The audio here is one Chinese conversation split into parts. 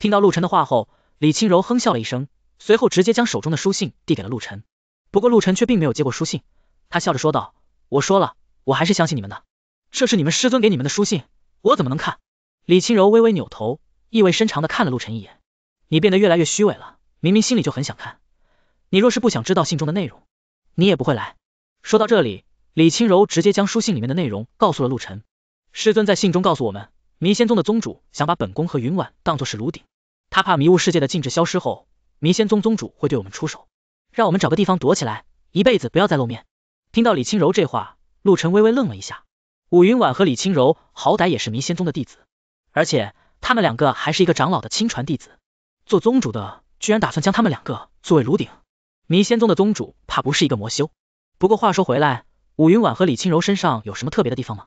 听到陆晨的话后，李清柔哼笑了一声，随后直接将手中的书信递给了陆晨。不过陆晨却并没有接过书信，他笑着说道：“我说了，我还是相信你们的。这是你们师尊给你们的书信，我怎么能看？”李清柔微微扭头，意味深长的看了陆晨一眼：“你变得越来越虚伪了，明明心里就很想看，你若是不想知道信中的内容，你也不会来。”说到这里，李清柔直接将书信里面的内容告诉了陆晨。师尊在信中告诉我们，迷仙宗的宗主想把本宫和云婉当做是炉鼎。他怕迷雾世界的禁制消失后，迷仙宗宗主会对我们出手，让我们找个地方躲起来，一辈子不要再露面。听到李清柔这话，陆晨微微愣了一下。武云婉和李清柔好歹也是迷仙宗的弟子，而且他们两个还是一个长老的亲传弟子，做宗主的居然打算将他们两个作为炉鼎，迷仙宗的宗主怕不是一个魔修。不过话说回来，武云婉和李清柔身上有什么特别的地方吗？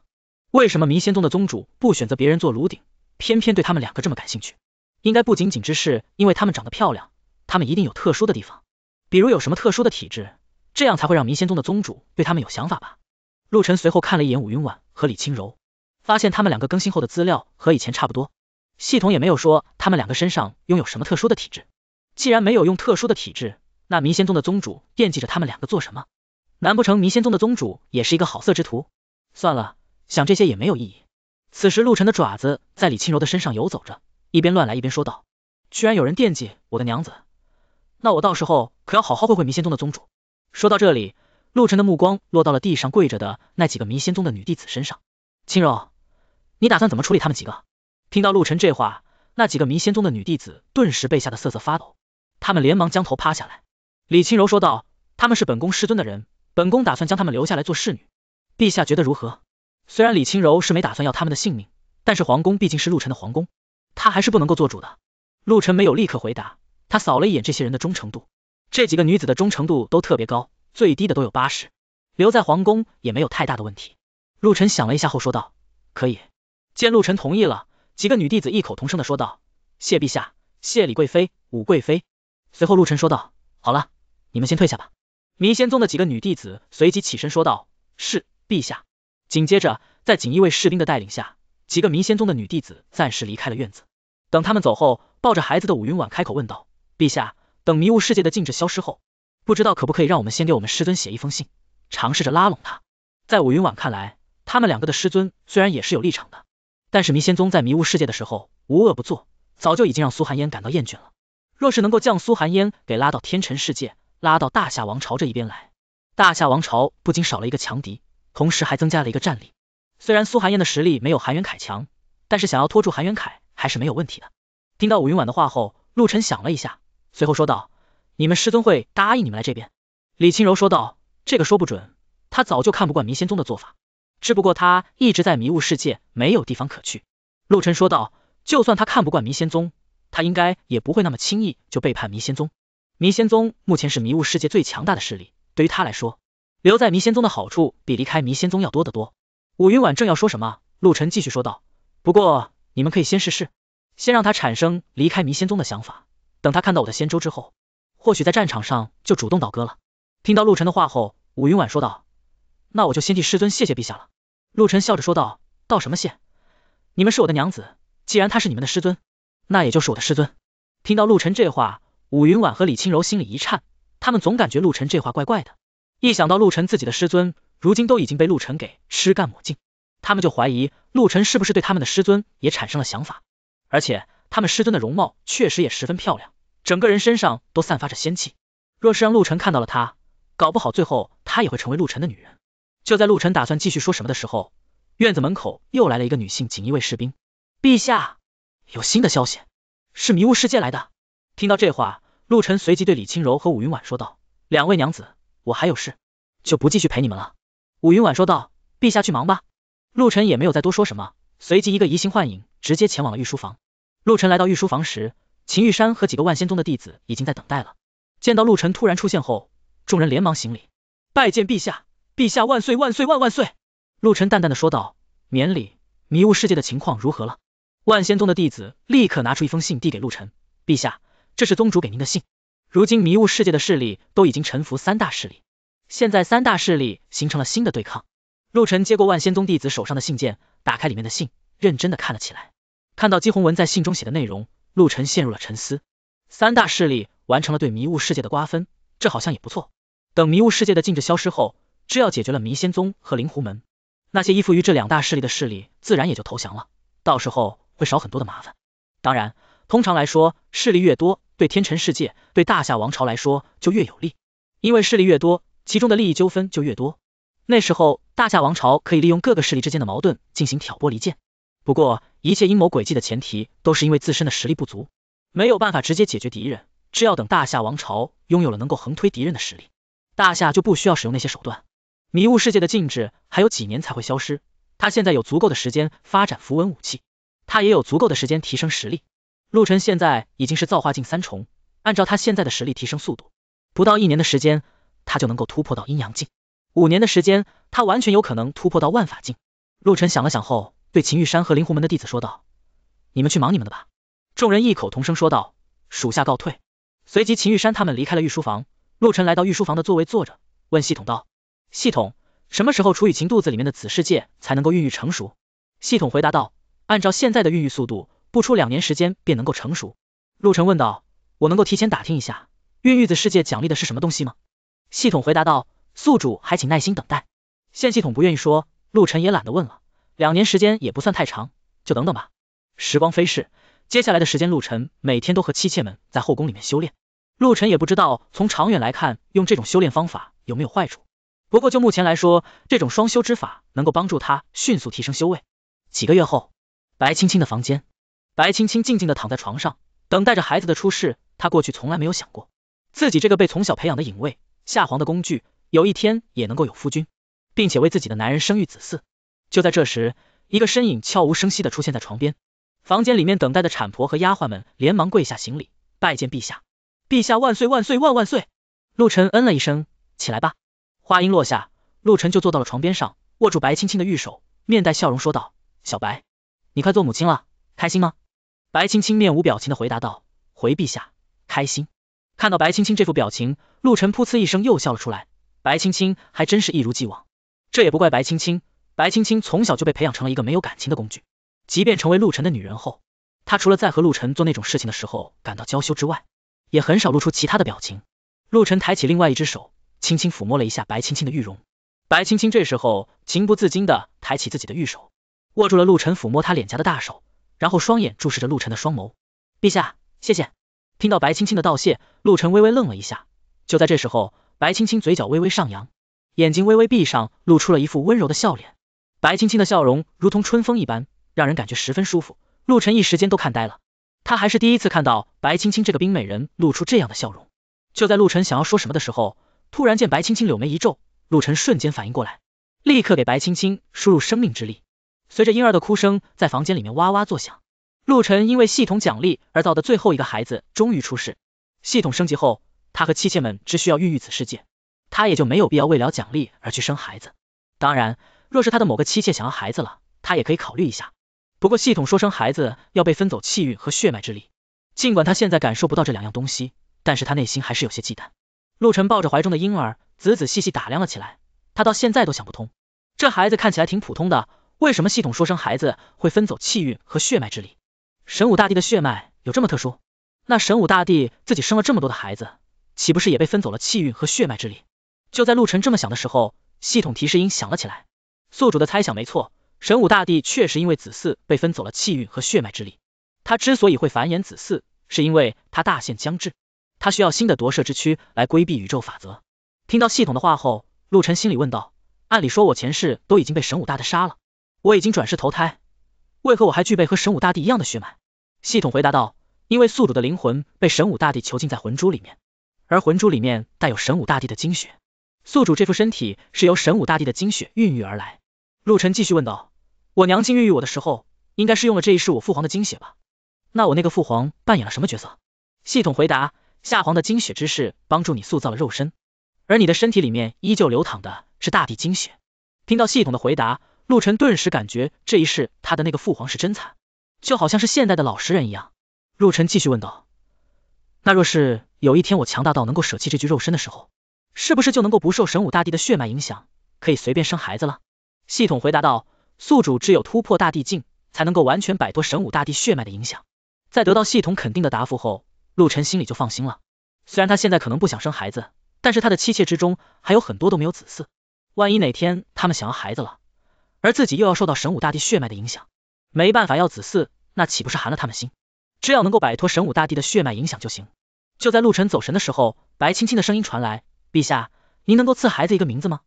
为什么迷仙宗的宗主不选择别人做炉鼎，偏偏对他们两个这么感兴趣？应该不仅仅只是因为她们长得漂亮，她们一定有特殊的地方，比如有什么特殊的体质，这样才会让迷仙宗的宗主对他们有想法吧。陆晨随后看了一眼武云婉和李清柔，发现他们两个更新后的资料和以前差不多，系统也没有说他们两个身上拥有什么特殊的体质。既然没有用特殊的体质，那迷仙宗的宗主惦记着他们两个做什么？难不成迷仙宗的宗主也是一个好色之徒？算了，想这些也没有意义。此时陆晨的爪子在李清柔的身上游走着。一边乱来一边说道，居然有人惦记我的娘子，那我到时候可要好好会会迷仙宗的宗主。说到这里，陆晨的目光落到了地上跪着的那几个迷仙宗的女弟子身上。青柔，你打算怎么处理他们几个？听到陆晨这话，那几个迷仙宗的女弟子顿时被吓得瑟瑟发抖，他们连忙将头趴下来。李青柔说道，他们是本宫师尊的人，本宫打算将他们留下来做侍女。陛下觉得如何？虽然李青柔是没打算要他们的性命，但是皇宫毕竟是陆晨的皇宫。他还是不能够做主的，陆晨没有立刻回答，他扫了一眼这些人的忠诚度，这几个女子的忠诚度都特别高，最低的都有八十，留在皇宫也没有太大的问题。陆晨想了一下后说道，可以。见陆晨同意了，几个女弟子异口同声的说道，谢陛下，谢李贵妃，武贵妃。随后陆晨说道，好了，你们先退下吧。迷仙宗的几个女弟子随即起身说道，是陛下。紧接着，在锦衣卫士兵的带领下，几个迷仙宗的女弟子暂时离开了院子。等他们走后，抱着孩子的武云婉开口问道：“陛下，等迷雾世界的禁制消失后，不知道可不可以让我们先给我们师尊写一封信，尝试着拉拢他。”在武云婉看来，他们两个的师尊虽然也是有立场的，但是迷仙宗在迷雾世界的时候无恶不作，早就已经让苏寒烟感到厌倦了。若是能够将苏寒烟给拉到天辰世界，拉到大夏王朝这一边来，大夏王朝不仅少了一个强敌，同时还增加了一个战力。虽然苏寒烟的实力没有韩元凯强，但是想要拖住韩元凯。还是没有问题的。听到武云婉的话后，陆晨想了一下，随后说道：“你们师尊会答应你们来这边？”李青柔说道：“这个说不准，他早就看不惯迷仙宗的做法，只不过他一直在迷雾世界，没有地方可去。”陆晨说道：“就算他看不惯迷仙宗，他应该也不会那么轻易就背叛迷仙宗。迷仙宗目前是迷雾世界最强大的势力，对于他来说，留在迷仙宗的好处比离开迷仙宗要多得多。”武云婉正要说什么，陆晨继续说道：“不过。”你们可以先试试，先让他产生离开迷仙宗的想法，等他看到我的仙舟之后，或许在战场上就主动倒戈了。听到陆晨的话后，武云婉说道，那我就先替师尊谢谢陛下了。陆晨笑着说道，道什么谢？你们是我的娘子，既然他是你们的师尊，那也就是我的师尊。听到陆晨这话，武云婉和李青柔心里一颤，他们总感觉陆晨这话怪怪的。一想到陆晨自己的师尊，如今都已经被陆晨给吃干抹净。他们就怀疑陆晨是不是对他们的师尊也产生了想法，而且他们师尊的容貌确实也十分漂亮，整个人身上都散发着仙气。若是让陆晨看到了她，搞不好最后她也会成为陆晨的女人。就在陆晨打算继续说什么的时候，院子门口又来了一个女性锦衣卫士兵。陛下，有新的消息，是迷雾世界来的。听到这话，陆晨随即对李青柔和武云婉说道：“两位娘子，我还有事，就不继续陪你们了。”武云婉说道：“陛下去忙吧。”陆晨也没有再多说什么，随即一个移形换影，直接前往了御书房。陆晨来到御书房时，秦玉山和几个万仙宗的弟子已经在等待了。见到陆晨突然出现后，众人连忙行礼，拜见陛下，陛下万岁万岁万万岁。陆晨淡淡的说道，免礼。迷雾世界的情况如何了？万仙宗的弟子立刻拿出一封信递给陆晨，陛下，这是宗主给您的信。如今迷雾世界的势力都已经臣服三大势力，现在三大势力形成了新的对抗。陆晨接过万仙宗弟子手上的信件，打开里面的信，认真的看了起来。看到姬宏文在信中写的内容，陆晨陷入了沉思。三大势力完成了对迷雾世界的瓜分，这好像也不错。等迷雾世界的禁制消失后，只要解决了迷仙宗和灵狐门，那些依附于这两大势力的势力自然也就投降了，到时候会少很多的麻烦。当然，通常来说，势力越多，对天辰世界、对大夏王朝来说就越有利，因为势力越多，其中的利益纠纷就越多。那时候，大夏王朝可以利用各个势力之间的矛盾进行挑拨离间。不过，一切阴谋诡计的前提都是因为自身的实力不足，没有办法直接解决敌人，只要等大夏王朝拥有了能够横推敌人的实力，大夏就不需要使用那些手段。迷雾世界的禁制还有几年才会消失，他现在有足够的时间发展符文武器，他也有足够的时间提升实力。陆晨现在已经是造化境三重，按照他现在的实力提升速度，不到一年的时间，他就能够突破到阴阳境。五年的时间，他完全有可能突破到万法境。陆晨想了想后，对秦玉山和灵狐门的弟子说道：“你们去忙你们的吧。”众人异口同声说道：“属下告退。”随即秦玉山他们离开了御书房。陆晨来到御书房的座位坐着，问系统道：“系统，什么时候楚雨晴肚子里面的子世界才能够孕育成熟？”系统回答道：“按照现在的孕育速度，不出两年时间便能够成熟。”陆晨问道：“我能够提前打听一下，孕育子世界奖励的是什么东西吗？”系统回答道。宿主还请耐心等待，现系统不愿意说，陆晨也懒得问了。两年时间也不算太长，就等等吧。时光飞逝，接下来的时间，陆晨每天都和妻妾们在后宫里面修炼。陆晨也不知道从长远来看，用这种修炼方法有没有坏处。不过就目前来说，这种双修之法能够帮助他迅速提升修为。几个月后，白青青的房间，白青青静静的躺在床上，等待着孩子的出世。她过去从来没有想过，自己这个被从小培养的隐卫，夏皇的工具。有一天也能够有夫君，并且为自己的男人生育子嗣。就在这时，一个身影悄无声息的出现在床边，房间里面等待的产婆和丫鬟们连忙跪下行礼，拜见陛下，陛下万岁万岁万万岁。陆晨嗯了一声，起来吧。话音落下，陆晨就坐到了床边上，握住白青青的玉手，面带笑容说道：“小白，你快做母亲了，开心吗？”白青青面无表情的回答道：“回陛下，开心。”看到白青青这副表情，陆晨噗呲一声又笑了出来。白青青还真是一如既往，这也不怪白青青，白青青从小就被培养成了一个没有感情的工具，即便成为陆晨的女人后，她除了在和陆晨做那种事情的时候感到娇羞之外，也很少露出其他的表情。陆晨抬起另外一只手，轻轻抚摸了一下白青青的玉容，白青青这时候情不自禁的抬起自己的玉手，握住了陆晨抚摸她脸颊的大手，然后双眼注视着陆晨的双眸。陛下，谢谢。听到白青青的道谢，陆晨微微愣了一下，就在这时候。白青青嘴角微微上扬，眼睛微微闭上，露出了一副温柔的笑脸。白青青的笑容如同春风一般，让人感觉十分舒服。陆晨一时间都看呆了，他还是第一次看到白青青这个冰美人露出这样的笑容。就在陆晨想要说什么的时候，突然见白青青柳眉一皱，陆晨瞬间反应过来，立刻给白青青输入生命之力。随着婴儿的哭声在房间里面哇哇作响，陆晨因为系统奖励而造的最后一个孩子终于出世。系统升级后。他和妻妾们只需要孕育此世界，他也就没有必要为了奖励而去生孩子。当然，若是他的某个妻妾想要孩子了，他也可以考虑一下。不过系统说生孩子要被分走气运和血脉之力，尽管他现在感受不到这两样东西，但是他内心还是有些忌惮。陆晨抱着怀中的婴儿，仔仔细细打量了起来。他到现在都想不通，这孩子看起来挺普通的，为什么系统说生孩子会分走气运和血脉之力？神武大帝的血脉有这么特殊？那神武大帝自己生了这么多的孩子？岂不是也被分走了气运和血脉之力？就在陆晨这么想的时候，系统提示音响了起来。宿主的猜想没错，神武大帝确实因为子嗣被分走了气运和血脉之力。他之所以会繁衍子嗣，是因为他大限将至，他需要新的夺舍之躯来规避宇宙法则。听到系统的话后，陆晨心里问道：按理说我前世都已经被神武大帝杀了，我已经转世投胎，为何我还具备和神武大帝一样的血脉？系统回答道：因为宿主的灵魂被神武大帝囚禁在魂珠里面。而魂珠里面带有神武大帝的精血，宿主这副身体是由神武大帝的精血孕育而来。陆晨继续问道，我娘亲孕育我的时候，应该是用了这一世我父皇的精血吧？那我那个父皇扮演了什么角色？系统回答，夏皇的精血之势帮助你塑造了肉身，而你的身体里面依旧流淌的是大地精血。听到系统的回答，陆晨顿时感觉这一世他的那个父皇是真惨，就好像是现代的老实人一样。陆晨继续问道。那若是有一天我强大到能够舍弃这具肉身的时候，是不是就能够不受神武大帝的血脉影响，可以随便生孩子了？系统回答道，宿主只有突破大帝境，才能够完全摆脱神武大帝血脉的影响。在得到系统肯定的答复后，陆晨心里就放心了。虽然他现在可能不想生孩子，但是他的妻妾之中还有很多都没有子嗣，万一哪天他们想要孩子了，而自己又要受到神武大帝血脉的影响，没办法要子嗣，那岂不是寒了他们心？只要能够摆脱神武大帝的血脉影响就行。就在陆晨走神的时候，白青青的声音传来：“陛下，您能够赐孩子一个名字吗？”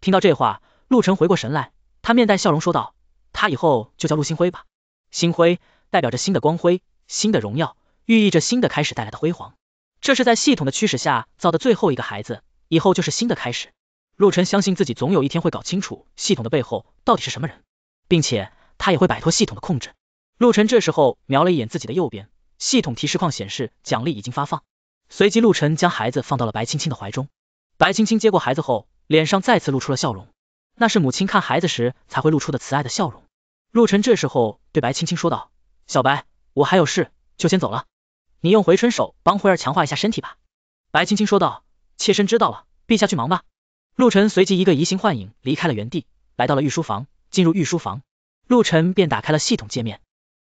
听到这话，陆晨回过神来，他面带笑容说道：“他以后就叫陆星辉吧，星辉代表着新的光辉，新的荣耀，寓意着新的开始带来的辉煌。这是在系统的驱使下造的最后一个孩子，以后就是新的开始。陆晨相信自己总有一天会搞清楚系统的背后到底是什么人，并且他也会摆脱系统的控制。”陆晨这时候瞄了一眼自己的右边，系统提示框显示奖励已经发放。随即陆晨将孩子放到了白青青的怀中，白青青接过孩子后，脸上再次露出了笑容，那是母亲看孩子时才会露出的慈爱的笑容。陆晨这时候对白青青说道：“小白，我还有事，就先走了，你用回春手帮慧儿强化一下身体吧。”白青青说道：“妾身知道了，陛下去忙吧。”陆晨随即一个移形换影离开了原地，来到了御书房，进入御书房，陆晨便打开了系统界面。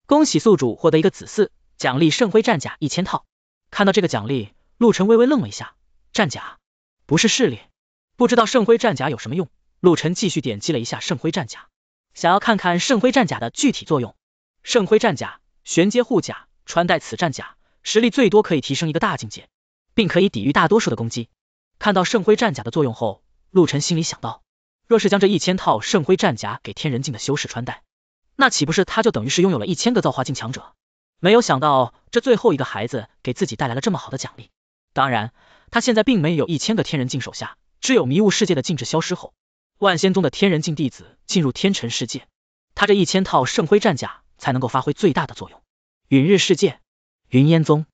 恭喜宿主获得一个子嗣，奖励圣辉战甲一千套。看到这个奖励，陆晨微微愣了一下，战甲不是势力，不知道圣辉战甲有什么用。陆晨继续点击了一下圣辉战甲，想要看看圣辉战甲的具体作用。圣辉战甲，玄阶护甲，穿戴此战甲，实力最多可以提升一个大境界，并可以抵御大多数的攻击。看到圣辉战甲的作用后，陆晨心里想到，若是将这一千套圣辉战甲给天人境的修士穿戴。那岂不是他就等于是拥有了一千个造化境强者？没有想到这最后一个孩子给自己带来了这么好的奖励。当然，他现在并没有一千个天人境手下，只有迷雾世界的禁制消失后，万仙宗的天人境弟子进入天辰世界，他这一千套圣辉战甲才能够发挥最大的作用。陨日世界，云烟宗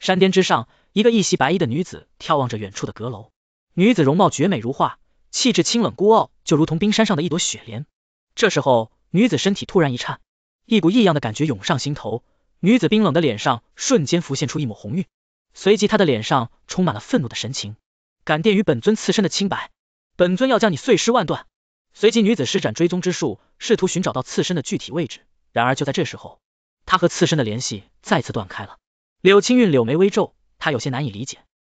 山巅之上，一个一袭白衣的女子眺望着远处的阁楼。女子容貌绝美如画，气质清冷孤傲，就如同冰山上的一朵雪莲。这时候。女子身体突然一颤，一股异样的感觉涌上心头。女子冰冷的脸上瞬间浮现出一抹红晕，随即她的脸上充满了愤怒的神情。敢玷于本尊次身的清白，本尊要将你碎尸万段！随即女子施展追踪之术，试图寻找到刺身的具体位置。然而就在这时候，她和刺身的联系再次断开了。柳青韵柳眉微皱，她有些难以理解，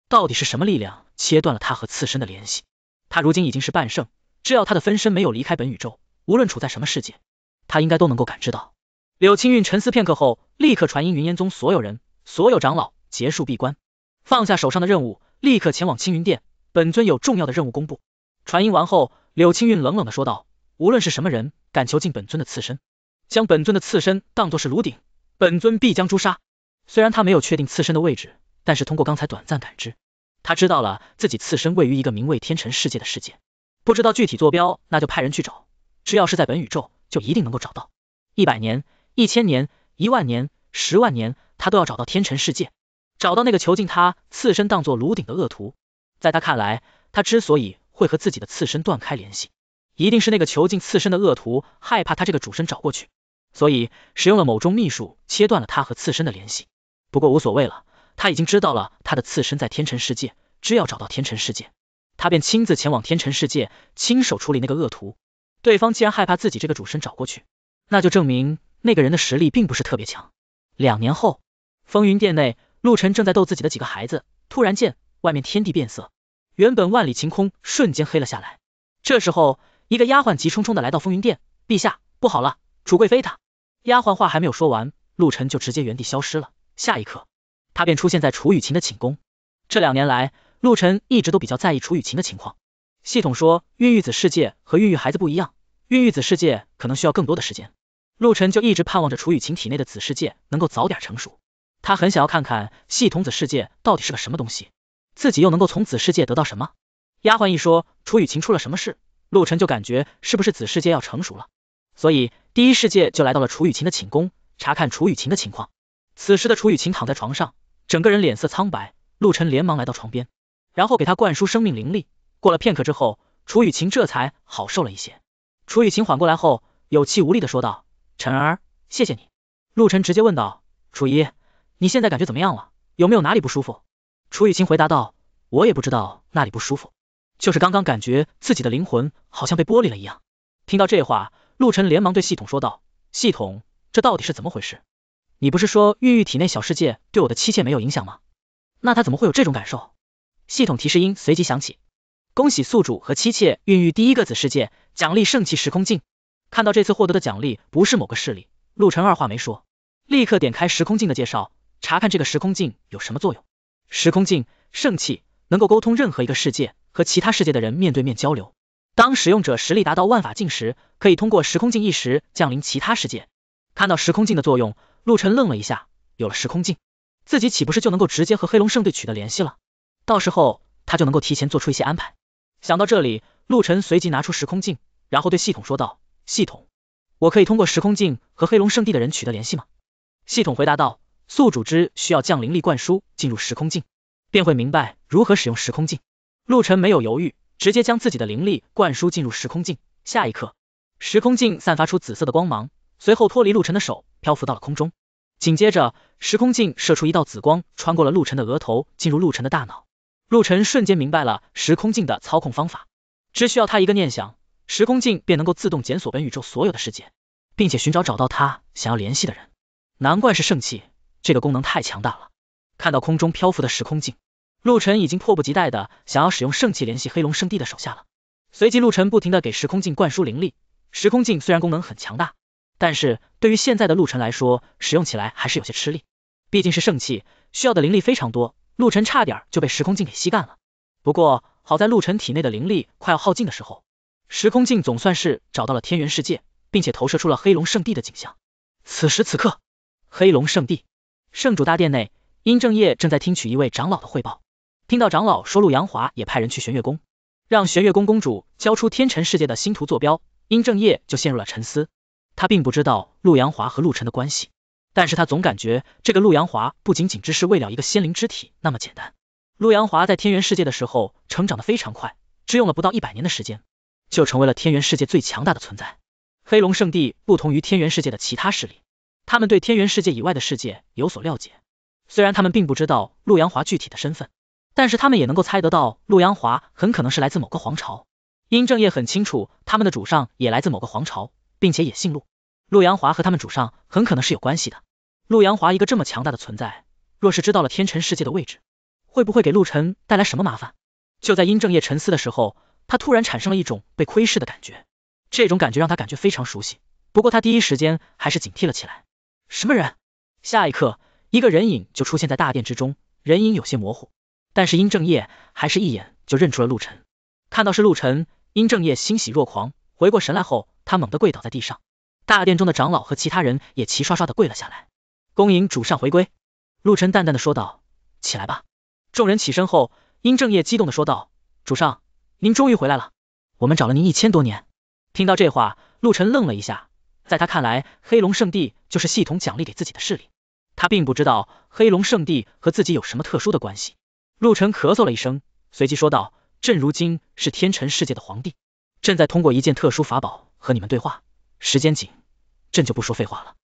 到底是什么力量切断了她和刺身的联系？她如今已经是半圣，只要她的分身没有离开本宇宙。无论处在什么世界，他应该都能够感知到。柳青韵沉思片刻后，立刻传音云烟宗所有人，所有长老结束闭关，放下手上的任务，立刻前往青云殿。本尊有重要的任务公布。传音完后，柳青韵冷冷的说道：“无论是什么人敢囚禁本尊的刺身，将本尊的刺身当做是炉鼎，本尊必将诛杀。”虽然他没有确定刺身的位置，但是通过刚才短暂感知，他知道了自己刺身位于一个名为天辰世界的世界，不知道具体坐标，那就派人去找。只要是在本宇宙，就一定能够找到。一百年、一千年、一万年、十万年，他都要找到天辰世界，找到那个囚禁他次身当做炉鼎的恶徒。在他看来，他之所以会和自己的次身断开联系，一定是那个囚禁次身的恶徒害怕他这个主身找过去，所以使用了某种秘术切断了他和次身的联系。不过无所谓了，他已经知道了他的次身在天辰世界，只要找到天辰世界，他便亲自前往天辰世界，亲手处理那个恶徒。对方既然害怕自己这个主神找过去，那就证明那个人的实力并不是特别强。两年后，风云殿内，陆晨正在逗自己的几个孩子，突然间，外面天地变色，原本万里晴空瞬间黑了下来。这时候，一个丫鬟急匆匆的来到风云殿，陛下不好了，楚贵妃她……丫鬟话还没有说完，陆晨就直接原地消失了。下一刻，他便出现在楚雨晴的寝宫。这两年来，陆晨一直都比较在意楚雨晴的情况。系统说，孕育子世界和孕育孩子不一样，孕育子世界可能需要更多的时间。陆晨就一直盼望着楚雨晴体内的子世界能够早点成熟，他很想要看看系统子世界到底是个什么东西，自己又能够从子世界得到什么。丫鬟一说楚雨晴出了什么事，陆晨就感觉是不是子世界要成熟了，所以第一世界就来到了楚雨晴的寝宫，查看楚雨晴的情况。此时的楚雨晴躺在床上，整个人脸色苍白，陆晨连忙来到床边，然后给他灌输生命灵力。过了片刻之后，楚雨晴这才好受了一些。楚雨晴缓过来后，有气无力的说道：“晨，儿，谢谢你。”陆晨直接问道：“楚姨，你现在感觉怎么样了？有没有哪里不舒服？”楚雨晴回答道：“我也不知道哪里不舒服，就是刚刚感觉自己的灵魂好像被剥离了一样。”听到这话，陆晨连忙对系统说道：“系统，这到底是怎么回事？你不是说孕育体内小世界对我的妻妾没有影响吗？那她怎么会有这种感受？”系统提示音随即响起。恭喜宿主和妻妾孕育第一个子世界，奖励圣器时空镜。看到这次获得的奖励不是某个势力，陆晨二话没说，立刻点开时空镜的介绍，查看这个时空镜有什么作用。时空镜圣器，能够沟通任何一个世界和其他世界的人面对面交流。当使用者实力达到万法境时，可以通过时空镜一时降临其他世界。看到时空镜的作用，陆晨愣了一下，有了时空镜，自己岂不是就能够直接和黑龙圣队取得联系了？到时候他就能够提前做出一些安排。想到这里，陆晨随即拿出时空镜，然后对系统说道：“系统，我可以通过时空镜和黑龙圣地的人取得联系吗？”系统回答道：“宿主只需要将灵力灌输进入时空镜，便会明白如何使用时空镜。”陆晨没有犹豫，直接将自己的灵力灌输进入时空镜。下一刻，时空镜散发出紫色的光芒，随后脱离陆晨的手，漂浮到了空中。紧接着，时空镜射出一道紫光，穿过了陆晨的额头，进入陆晨的大脑。陆晨瞬间明白了时空镜的操控方法，只需要他一个念想，时空镜便能够自动检索本宇宙所有的世界，并且寻找找到他想要联系的人。难怪是圣器，这个功能太强大了。看到空中漂浮的时空镜，陆晨已经迫不及待的想要使用圣器联系黑龙圣地的手下了。随即陆晨不停的给时空镜灌输灵力，时空镜虽然功能很强大，但是对于现在的陆晨来说，使用起来还是有些吃力，毕竟是圣器，需要的灵力非常多。陆晨差点就被时空镜给吸干了，不过好在陆晨体内的灵力快要耗尽的时候，时空镜总算是找到了天元世界，并且投射出了黑龙圣地的景象。此时此刻，黑龙圣地圣主大殿内，殷正业正在听取一位长老的汇报。听到长老说陆阳华也派人去玄月宫，让玄月宫公主交出天辰世界的星图坐标，殷正业就陷入了沉思。他并不知道陆阳华和陆晨的关系。但是他总感觉这个陆阳华不仅仅只是为了一个仙灵之体那么简单。陆阳华在天元世界的时候成长的非常快，只用了不到一百年的时间，就成为了天元世界最强大的存在。黑龙圣地不同于天元世界的其他势力，他们对天元世界以外的世界有所了解。虽然他们并不知道陆阳华具体的身份，但是他们也能够猜得到陆阳华很可能是来自某个皇朝。殷正业很清楚，他们的主上也来自某个皇朝，并且也姓陆。陆阳华和他们主上很可能是有关系的。陆阳华一个这么强大的存在，若是知道了天辰世界的位置，会不会给陆晨带来什么麻烦？就在殷正业沉思的时候，他突然产生了一种被窥视的感觉，这种感觉让他感觉非常熟悉。不过他第一时间还是警惕了起来。什么人？下一刻，一个人影就出现在大殿之中，人影有些模糊，但是殷正业还是一眼就认出了陆晨。看到是陆晨，殷正业欣喜若狂。回过神来后，他猛地跪倒在地上。大殿中的长老和其他人也齐刷刷的跪了下来，恭迎主上回归。陆晨淡淡的说道：“起来吧。”众人起身后，殷正业激动的说道：“主上，您终于回来了，我们找了您一千多年。”听到这话，陆晨愣了一下，在他看来，黑龙圣地就是系统奖励给自己的势力，他并不知道黑龙圣地和自己有什么特殊的关系。陆晨咳嗽了一声，随即说道：“朕如今是天辰世界的皇帝，正在通过一件特殊法宝和你们对话。”时间紧，朕就不说废话了。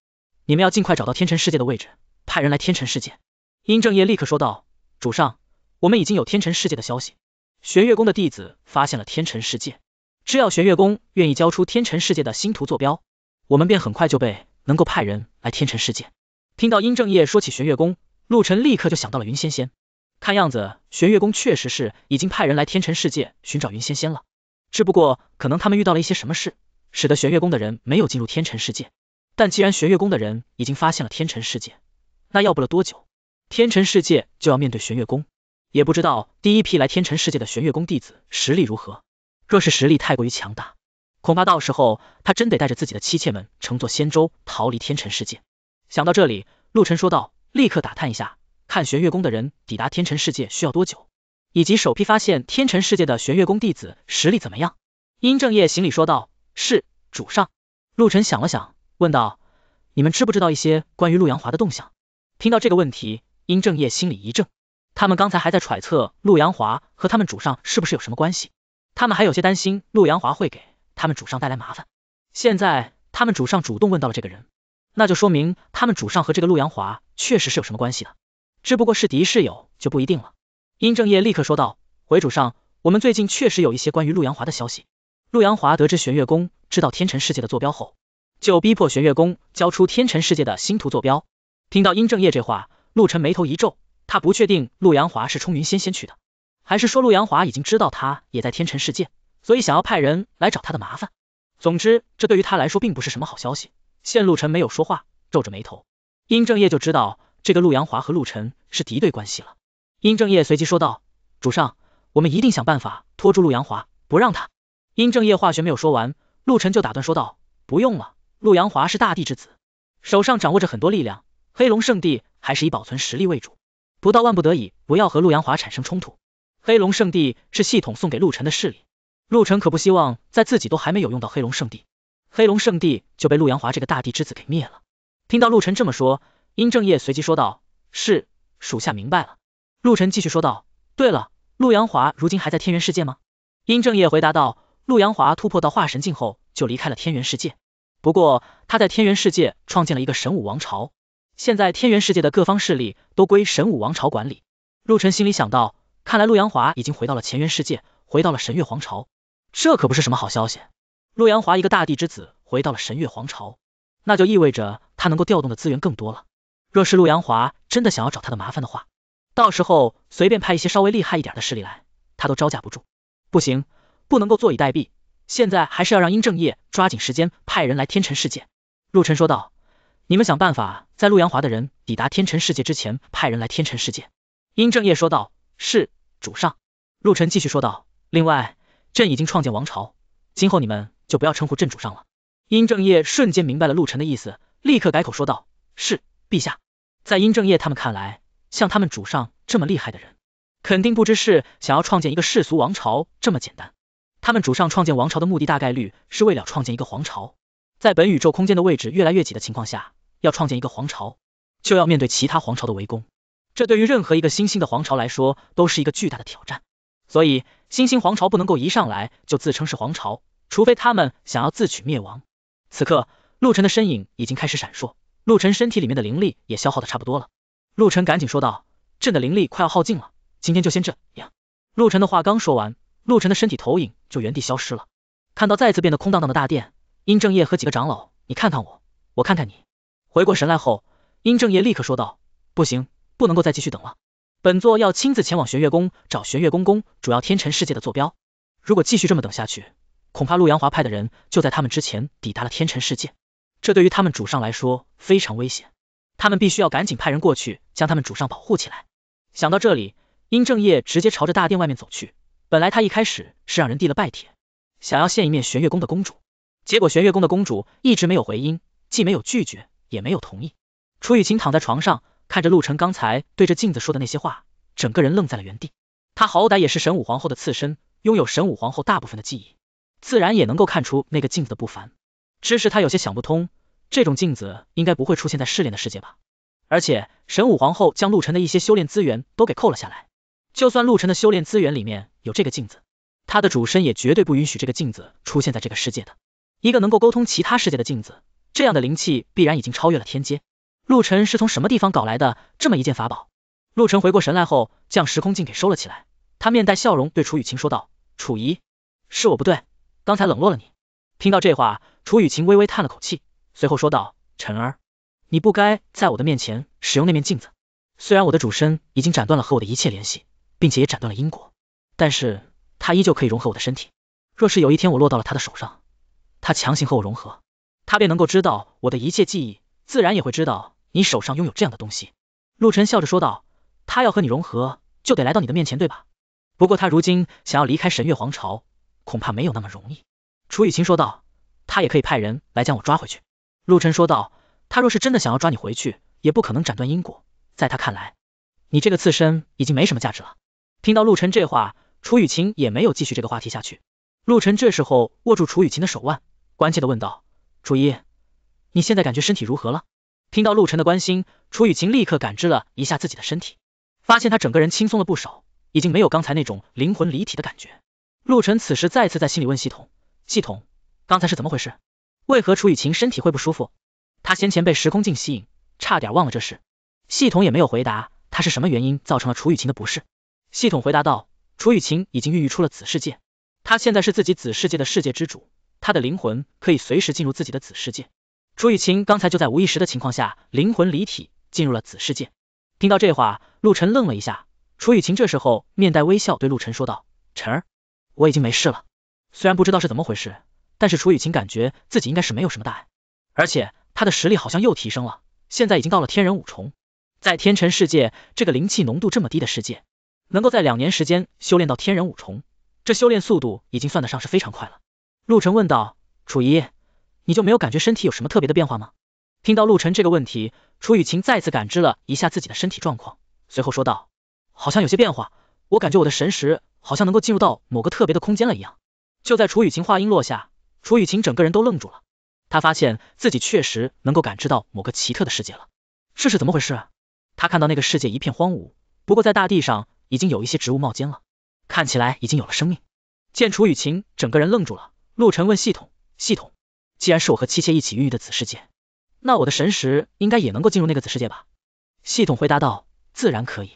你们要尽快找到天辰世界的位置，派人来天辰世界。殷正业立刻说道，主上，我们已经有天辰世界的消息，玄月宫的弟子发现了天辰世界，只要玄月宫愿意交出天辰世界的星图坐标，我们便很快就被能够派人来天辰世界。听到殷正业说起玄月宫，陆晨立刻就想到了云仙仙，看样子玄月宫确实是已经派人来天辰世界寻找云仙仙了，只不过可能他们遇到了一些什么事。使得玄月宫的人没有进入天辰世界，但既然玄月宫的人已经发现了天辰世界，那要不了多久，天辰世界就要面对玄月宫。也不知道第一批来天辰世界的玄月宫弟子实力如何，若是实力太过于强大，恐怕到时候他真得带着自己的妻妾们乘坐仙舟逃离天辰世界。想到这里，陆晨说道：“立刻打探一下，看玄月宫的人抵达天辰世界需要多久，以及首批发现天辰世界的玄月宫弟子实力怎么样。”殷正业行礼说道。是主上，陆晨想了想，问道，你们知不知道一些关于陆阳华的动向？听到这个问题，殷正业心里一怔，他们刚才还在揣测陆阳华和他们主上是不是有什么关系，他们还有些担心陆阳华会给他们主上带来麻烦。现在他们主上主动问到了这个人，那就说明他们主上和这个陆阳华确实是有什么关系的，只不过是敌是友就不一定了。殷正业立刻说道，回主上，我们最近确实有一些关于陆阳华的消息。陆阳华得知玄月宫知道天辰世界的坐标后，就逼迫玄月宫交出天辰世界的星图坐标。听到殷正业这话，陆晨眉头一皱，他不确定陆阳华是冲云仙仙去的，还是说陆阳华已经知道他也在天辰世界，所以想要派人来找他的麻烦。总之，这对于他来说并不是什么好消息。见陆晨没有说话，皱着眉头，殷正业就知道这个陆阳华和陆晨是敌对关系了。殷正业随即说道：“主上，我们一定想办法拖住陆阳华，不让他。”殷正业话还没有说完，陆晨就打断说道：“不用了，陆阳华是大地之子，手上掌握着很多力量。黑龙圣地还是以保存实力为主，不到万不得已，不要和陆阳华产生冲突。黑龙圣地是系统送给陆晨的势力，陆晨可不希望在自己都还没有用到黑龙圣地，黑龙圣地就被陆阳华这个大地之子给灭了。”听到陆晨这么说，殷正业随即说道：“是，属下明白了。”陆晨继续说道：“对了，陆阳华如今还在天元世界吗？”殷正业回答道。陆阳华突破到化神境后，就离开了天元世界。不过他在天元世界创建了一个神武王朝，现在天元世界的各方势力都归神武王朝管理。陆晨心里想到，看来陆阳华已经回到了前元世界，回到了神月皇朝，这可不是什么好消息。陆阳华一个大帝之子回到了神月皇朝，那就意味着他能够调动的资源更多了。若是陆阳华真的想要找他的麻烦的话，到时候随便派一些稍微厉害一点的势力来，他都招架不住。不行。不能够坐以待毙，现在还是要让殷正业抓紧时间派人来天辰世界。陆晨说道：“你们想办法在陆阳华的人抵达天辰世界之前，派人来天辰世界。”殷正业说道：“是，主上。”陆晨继续说道：“另外，朕已经创建王朝，今后你们就不要称呼朕主上了。”殷正业瞬间明白了陆晨的意思，立刻改口说道：“是，陛下。”在殷正业他们看来，像他们主上这么厉害的人，肯定不只是想要创建一个世俗王朝这么简单。他们主上创建王朝的目的，大概率是为了创建一个皇朝。在本宇宙空间的位置越来越挤的情况下，要创建一个皇朝，就要面对其他皇朝的围攻。这对于任何一个新兴的皇朝来说，都是一个巨大的挑战。所以，新兴皇朝不能够一上来就自称是皇朝，除非他们想要自取灭亡。此刻，陆晨的身影已经开始闪烁，陆晨身体里面的灵力也消耗的差不多了。陆晨赶紧说道：“朕的灵力快要耗尽了，今天就先这样。”陆晨的话刚说完。陆晨的身体投影就原地消失了。看到再次变得空荡荡的大殿，殷正业和几个长老，你看看我，我看看你。回过神来后，殷正业立刻说道：不行，不能够再继续等了，本座要亲自前往玄月宫找玄月公公，主要天辰世界的坐标。如果继续这么等下去，恐怕陆阳华派的人就在他们之前抵达了天辰世界，这对于他们主上来说非常危险，他们必须要赶紧派人过去将他们主上保护起来。想到这里，殷正业直接朝着大殿外面走去。本来他一开始是让人递了拜帖，想要见一面玄月宫的公主，结果玄月宫的公主一直没有回音，既没有拒绝，也没有同意。楚雨晴躺在床上，看着陆晨刚才对着镜子说的那些话，整个人愣在了原地。她好歹也是神武皇后的次身，拥有神武皇后大部分的记忆，自然也能够看出那个镜子的不凡。只是她有些想不通，这种镜子应该不会出现在试炼的世界吧？而且神武皇后将陆晨的一些修炼资源都给扣了下来，就算陆晨的修炼资源里面。有这个镜子，他的主身也绝对不允许这个镜子出现在这个世界的一个能够沟通其他世界的镜子，这样的灵气必然已经超越了天阶。陆晨是从什么地方搞来的这么一件法宝？陆晨回过神来后，将时空镜给收了起来。他面带笑容对楚雨晴说道：“楚怡，是我不对，刚才冷落了你。”听到这话，楚雨晴微微叹了口气，随后说道：“晨，你不该在我的面前使用那面镜子。虽然我的主身已经斩断了和我的一切联系，并且也斩断了因果。”但是他依旧可以融合我的身体。若是有一天我落到了他的手上，他强行和我融合，他便能够知道我的一切记忆，自然也会知道你手上拥有这样的东西。陆晨笑着说道：“他要和你融合，就得来到你的面前，对吧？”不过他如今想要离开神月皇朝，恐怕没有那么容易。”楚雨晴说道：“他也可以派人来将我抓回去。”陆晨说道：“他若是真的想要抓你回去，也不可能斩断因果。在他看来，你这个刺身已经没什么价值了。”听到陆晨这话，楚雨晴也没有继续这个话题下去。陆晨这时候握住楚雨晴的手腕，关切的问道：“楚一，你现在感觉身体如何了？”听到陆晨的关心，楚雨晴立刻感知了一下自己的身体，发现他整个人轻松了不少，已经没有刚才那种灵魂离体的感觉。陆晨此时再次在心里问系统：“系统，刚才是怎么回事？为何楚雨晴身体会不舒服？”他先前被时空镜吸引，差点忘了这事。系统也没有回答他是什么原因造成了楚雨晴的不适。系统回答道。楚雨晴已经孕育出了子世界，她现在是自己子世界的世界之主，她的灵魂可以随时进入自己的子世界。楚雨晴刚才就在无意识的情况下灵魂离体进入了子世界。听到这话，陆晨愣了一下。楚雨晴这时候面带微笑对陆晨说道：“晨，儿，我已经没事了。虽然不知道是怎么回事，但是楚雨晴感觉自己应该是没有什么大碍，而且她的实力好像又提升了，现在已经到了天人五重。在天辰世界这个灵气浓度这么低的世界。”能够在两年时间修炼到天人五重，这修炼速度已经算得上是非常快了。陆晨问道：“楚怡，你就没有感觉身体有什么特别的变化吗？”听到陆晨这个问题，楚雨晴再次感知了一下自己的身体状况，随后说道：“好像有些变化，我感觉我的神识好像能够进入到某个特别的空间了一样。”就在楚雨晴话音落下，楚雨晴整个人都愣住了，她发现自己确实能够感知到某个奇特的世界了，这是怎么回事？她看到那个世界一片荒芜，不过在大地上。已经有一些植物冒尖了，看起来已经有了生命。见楚雨晴整个人愣住了，陆晨问系统，系统，既然是我和妻妾一起孕育的子世界，那我的神识应该也能够进入那个子世界吧？系统回答道，自然可以。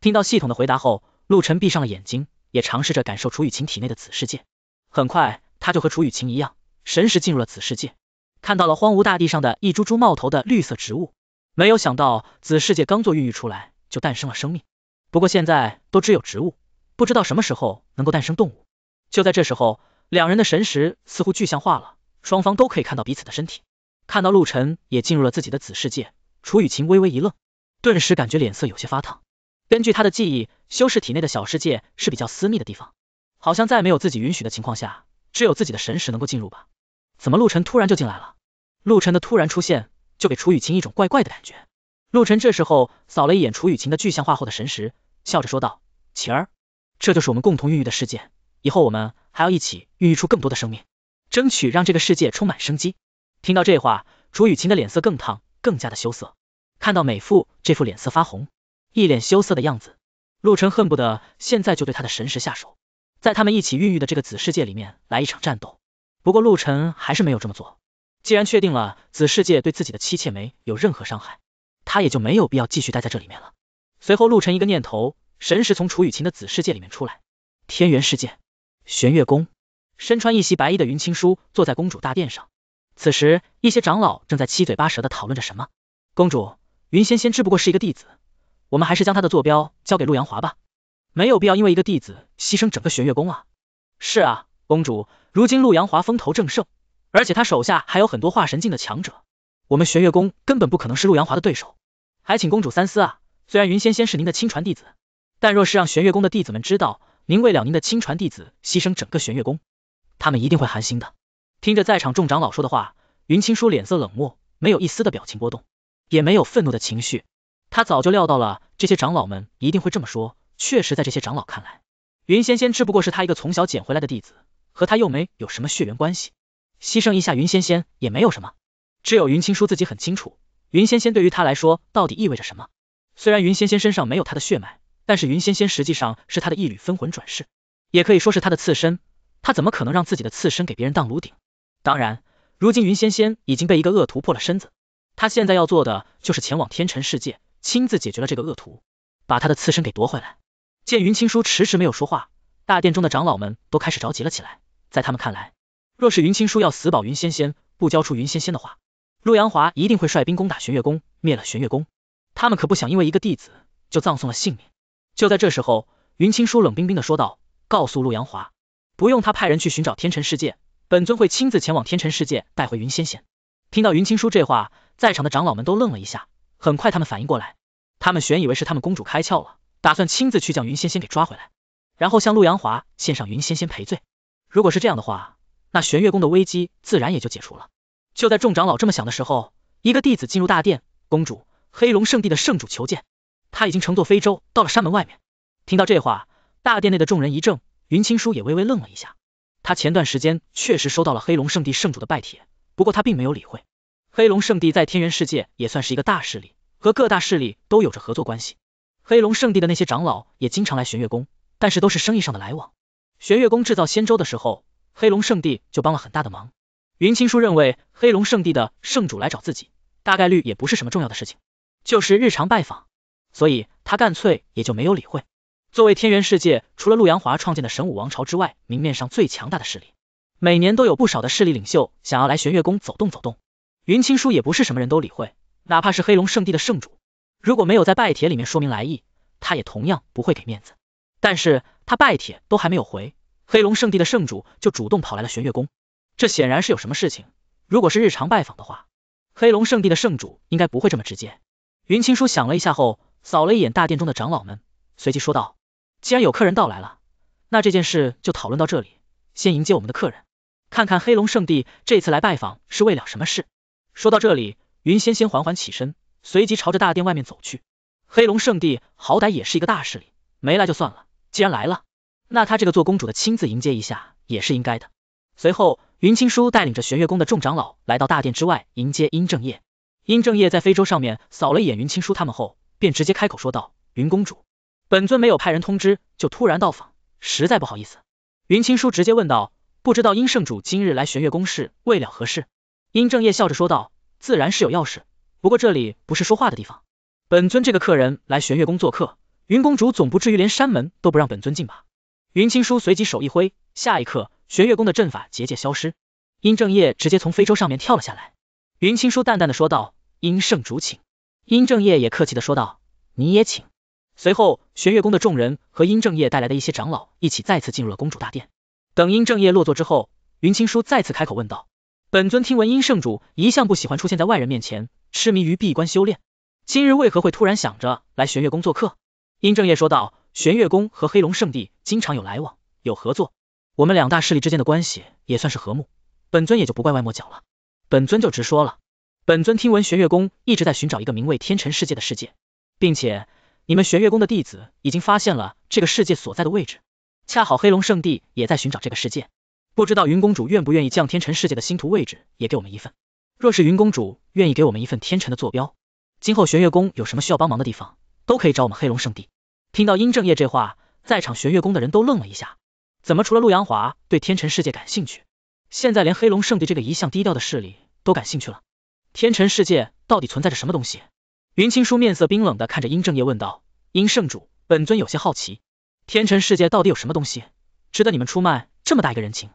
听到系统的回答后，陆晨闭上了眼睛，也尝试着感受楚雨晴体内的子世界。很快，他就和楚雨晴一样，神识进入了子世界，看到了荒芜大地上的一株株冒头的绿色植物。没有想到，子世界刚做孕育出来就诞生了生命。不过现在都只有植物，不知道什么时候能够诞生动物。就在这时候，两人的神识似乎具象化了，双方都可以看到彼此的身体。看到陆晨也进入了自己的子世界，楚雨晴微微一愣，顿时感觉脸色有些发烫。根据他的记忆，修士体内的小世界是比较私密的地方，好像在没有自己允许的情况下，只有自己的神识能够进入吧？怎么陆晨突然就进来了？陆晨的突然出现，就给楚雨晴一种怪怪的感觉。陆晨这时候扫了一眼楚雨晴的具象化后的神识。笑着说道：“晴，这就是我们共同孕育的世界，以后我们还要一起孕育出更多的生命，争取让这个世界充满生机。”听到这话，楚雨晴的脸色更烫，更加的羞涩。看到美妇这副脸色发红，一脸羞涩的样子，陆晨恨不得现在就对他的神识下手，在他们一起孕育的这个子世界里面来一场战斗。不过陆晨还是没有这么做，既然确定了子世界对自己的妻妾没有任何伤害，他也就没有必要继续待在这里面了。随后，陆晨一个念头，神识从楚雨晴的子世界里面出来。天元世界，玄月宫，身穿一袭白衣的云青书坐在公主大殿上。此时，一些长老正在七嘴八舌的讨论着什么。公主，云仙仙只不过是一个弟子，我们还是将他的坐标交给陆阳华吧，没有必要因为一个弟子牺牲整个玄月宫啊。是啊，公主，如今陆阳华风头正盛，而且他手下还有很多化神境的强者，我们玄月宫根本不可能是陆阳华的对手，还请公主三思啊。虽然云仙仙是您的亲传弟子，但若是让玄月宫的弟子们知道您为了您的亲传弟子牺牲整个玄月宫，他们一定会寒心的。听着在场众长老说的话，云青书脸色冷漠，没有一丝的表情波动，也没有愤怒的情绪。他早就料到了这些长老们一定会这么说。确实，在这些长老看来，云仙仙只不过是他一个从小捡回来的弟子，和他又没有什么血缘关系，牺牲一下云仙仙也没有什么。只有云青书自己很清楚，云仙仙对于他来说到底意味着什么。虽然云仙仙身上没有他的血脉，但是云仙仙实际上是他的一缕分魂转世，也可以说是他的次身。他怎么可能让自己的次身给别人当炉鼎？当然，如今云仙仙已经被一个恶徒破了身子，他现在要做的就是前往天辰世界，亲自解决了这个恶徒，把他的次身给夺回来。见云青书迟迟没有说话，大殿中的长老们都开始着急了起来。在他们看来，若是云青书要死保云仙仙，不交出云仙仙的话，陆阳华一定会率兵攻打玄月宫，灭了玄月宫。他们可不想因为一个弟子就葬送了性命。就在这时候，云青书冷冰冰的说道：“告诉陆阳华，不用他派人去寻找天辰世界，本尊会亲自前往天辰世界带回云仙仙。”听到云青书这话，在场的长老们都愣了一下，很快他们反应过来，他们原以为是他们公主开窍了，打算亲自去将云仙仙给抓回来，然后向陆阳华献上云仙仙赔罪。如果是这样的话，那玄月宫的危机自然也就解除了。就在众长老这么想的时候，一个弟子进入大殿，公主。黑龙圣地的圣主求见，他已经乘坐飞舟到了山门外面。听到这话，大殿内的众人一怔，云青书也微微愣了一下。他前段时间确实收到了黑龙圣地圣主的拜帖，不过他并没有理会。黑龙圣地在天元世界也算是一个大势力，和各大势力都有着合作关系。黑龙圣地的那些长老也经常来玄月宫，但是都是生意上的来往。玄月宫制造仙舟的时候，黑龙圣地就帮了很大的忙。云青书认为，黑龙圣地的圣主来找自己，大概率也不是什么重要的事情。就是日常拜访，所以他干脆也就没有理会。作为天元世界除了陆阳华创建的神武王朝之外，明面上最强大的势力，每年都有不少的势力领袖想要来玄月宫走动走动。云青书也不是什么人都理会，哪怕是黑龙圣地的圣主，如果没有在拜帖里面说明来意，他也同样不会给面子。但是他拜帖都还没有回，黑龙圣地的圣主就主动跑来了玄月宫，这显然是有什么事情。如果是日常拜访的话，黑龙圣地的圣主应该不会这么直接。云青书想了一下后，扫了一眼大殿中的长老们，随即说道：“既然有客人到来了，那这件事就讨论到这里，先迎接我们的客人，看看黑龙圣地这次来拜访是为了什么事。”说到这里，云仙仙缓缓起身，随即朝着大殿外面走去。黑龙圣地好歹也是一个大势力，没来就算了，既然来了，那他这个做公主的亲自迎接一下也是应该的。随后，云青书带领着玄月宫的众长老来到大殿之外迎接殷正业。殷正业在非洲上面扫了一眼云青书他们后，便直接开口说道：“云公主，本尊没有派人通知，就突然到访，实在不好意思。”云青书直接问道：“不知道殷圣主今日来玄月宫是未了何事？”殷正业笑着说道：“自然是有要事，不过这里不是说话的地方。本尊这个客人来玄月宫做客，云公主总不至于连山门都不让本尊进吧？”云青书随即手一挥，下一刻玄月宫的阵法节节消失，殷正业直接从非洲上面跳了下来。云青书淡淡的说道：“殷圣主请。”殷正业也客气的说道：“你也请。”随后，玄月宫的众人和殷正业带来的一些长老一起再次进入了公主大殿。等殷正业落座之后，云青书再次开口问道：“本尊听闻殷圣主一向不喜欢出现在外人面前，痴迷于闭关修炼，今日为何会突然想着来玄月宫做客？”殷正业说道：“玄月宫和黑龙圣地经常有来往，有合作，我们两大势力之间的关系也算是和睦，本尊也就不怪外抹角了。”本尊就直说了，本尊听闻玄月宫一直在寻找一个名为天辰世界的世界，并且你们玄月宫的弟子已经发现了这个世界所在的位置，恰好黑龙圣地也在寻找这个世界，不知道云公主愿不愿意将天辰世界的星图位置也给我们一份？若是云公主愿意给我们一份天辰的坐标，今后玄月宫有什么需要帮忙的地方，都可以找我们黑龙圣地。听到殷正业这话，在场玄月宫的人都愣了一下，怎么除了陆阳华对天辰世界感兴趣，现在连黑龙圣地这个一向低调的势力？都感兴趣了，天辰世界到底存在着什么东西？云青书面色冰冷的看着殷正业问道：“殷圣主，本尊有些好奇，天辰世界到底有什么东西，值得你们出卖这么大一个人情？”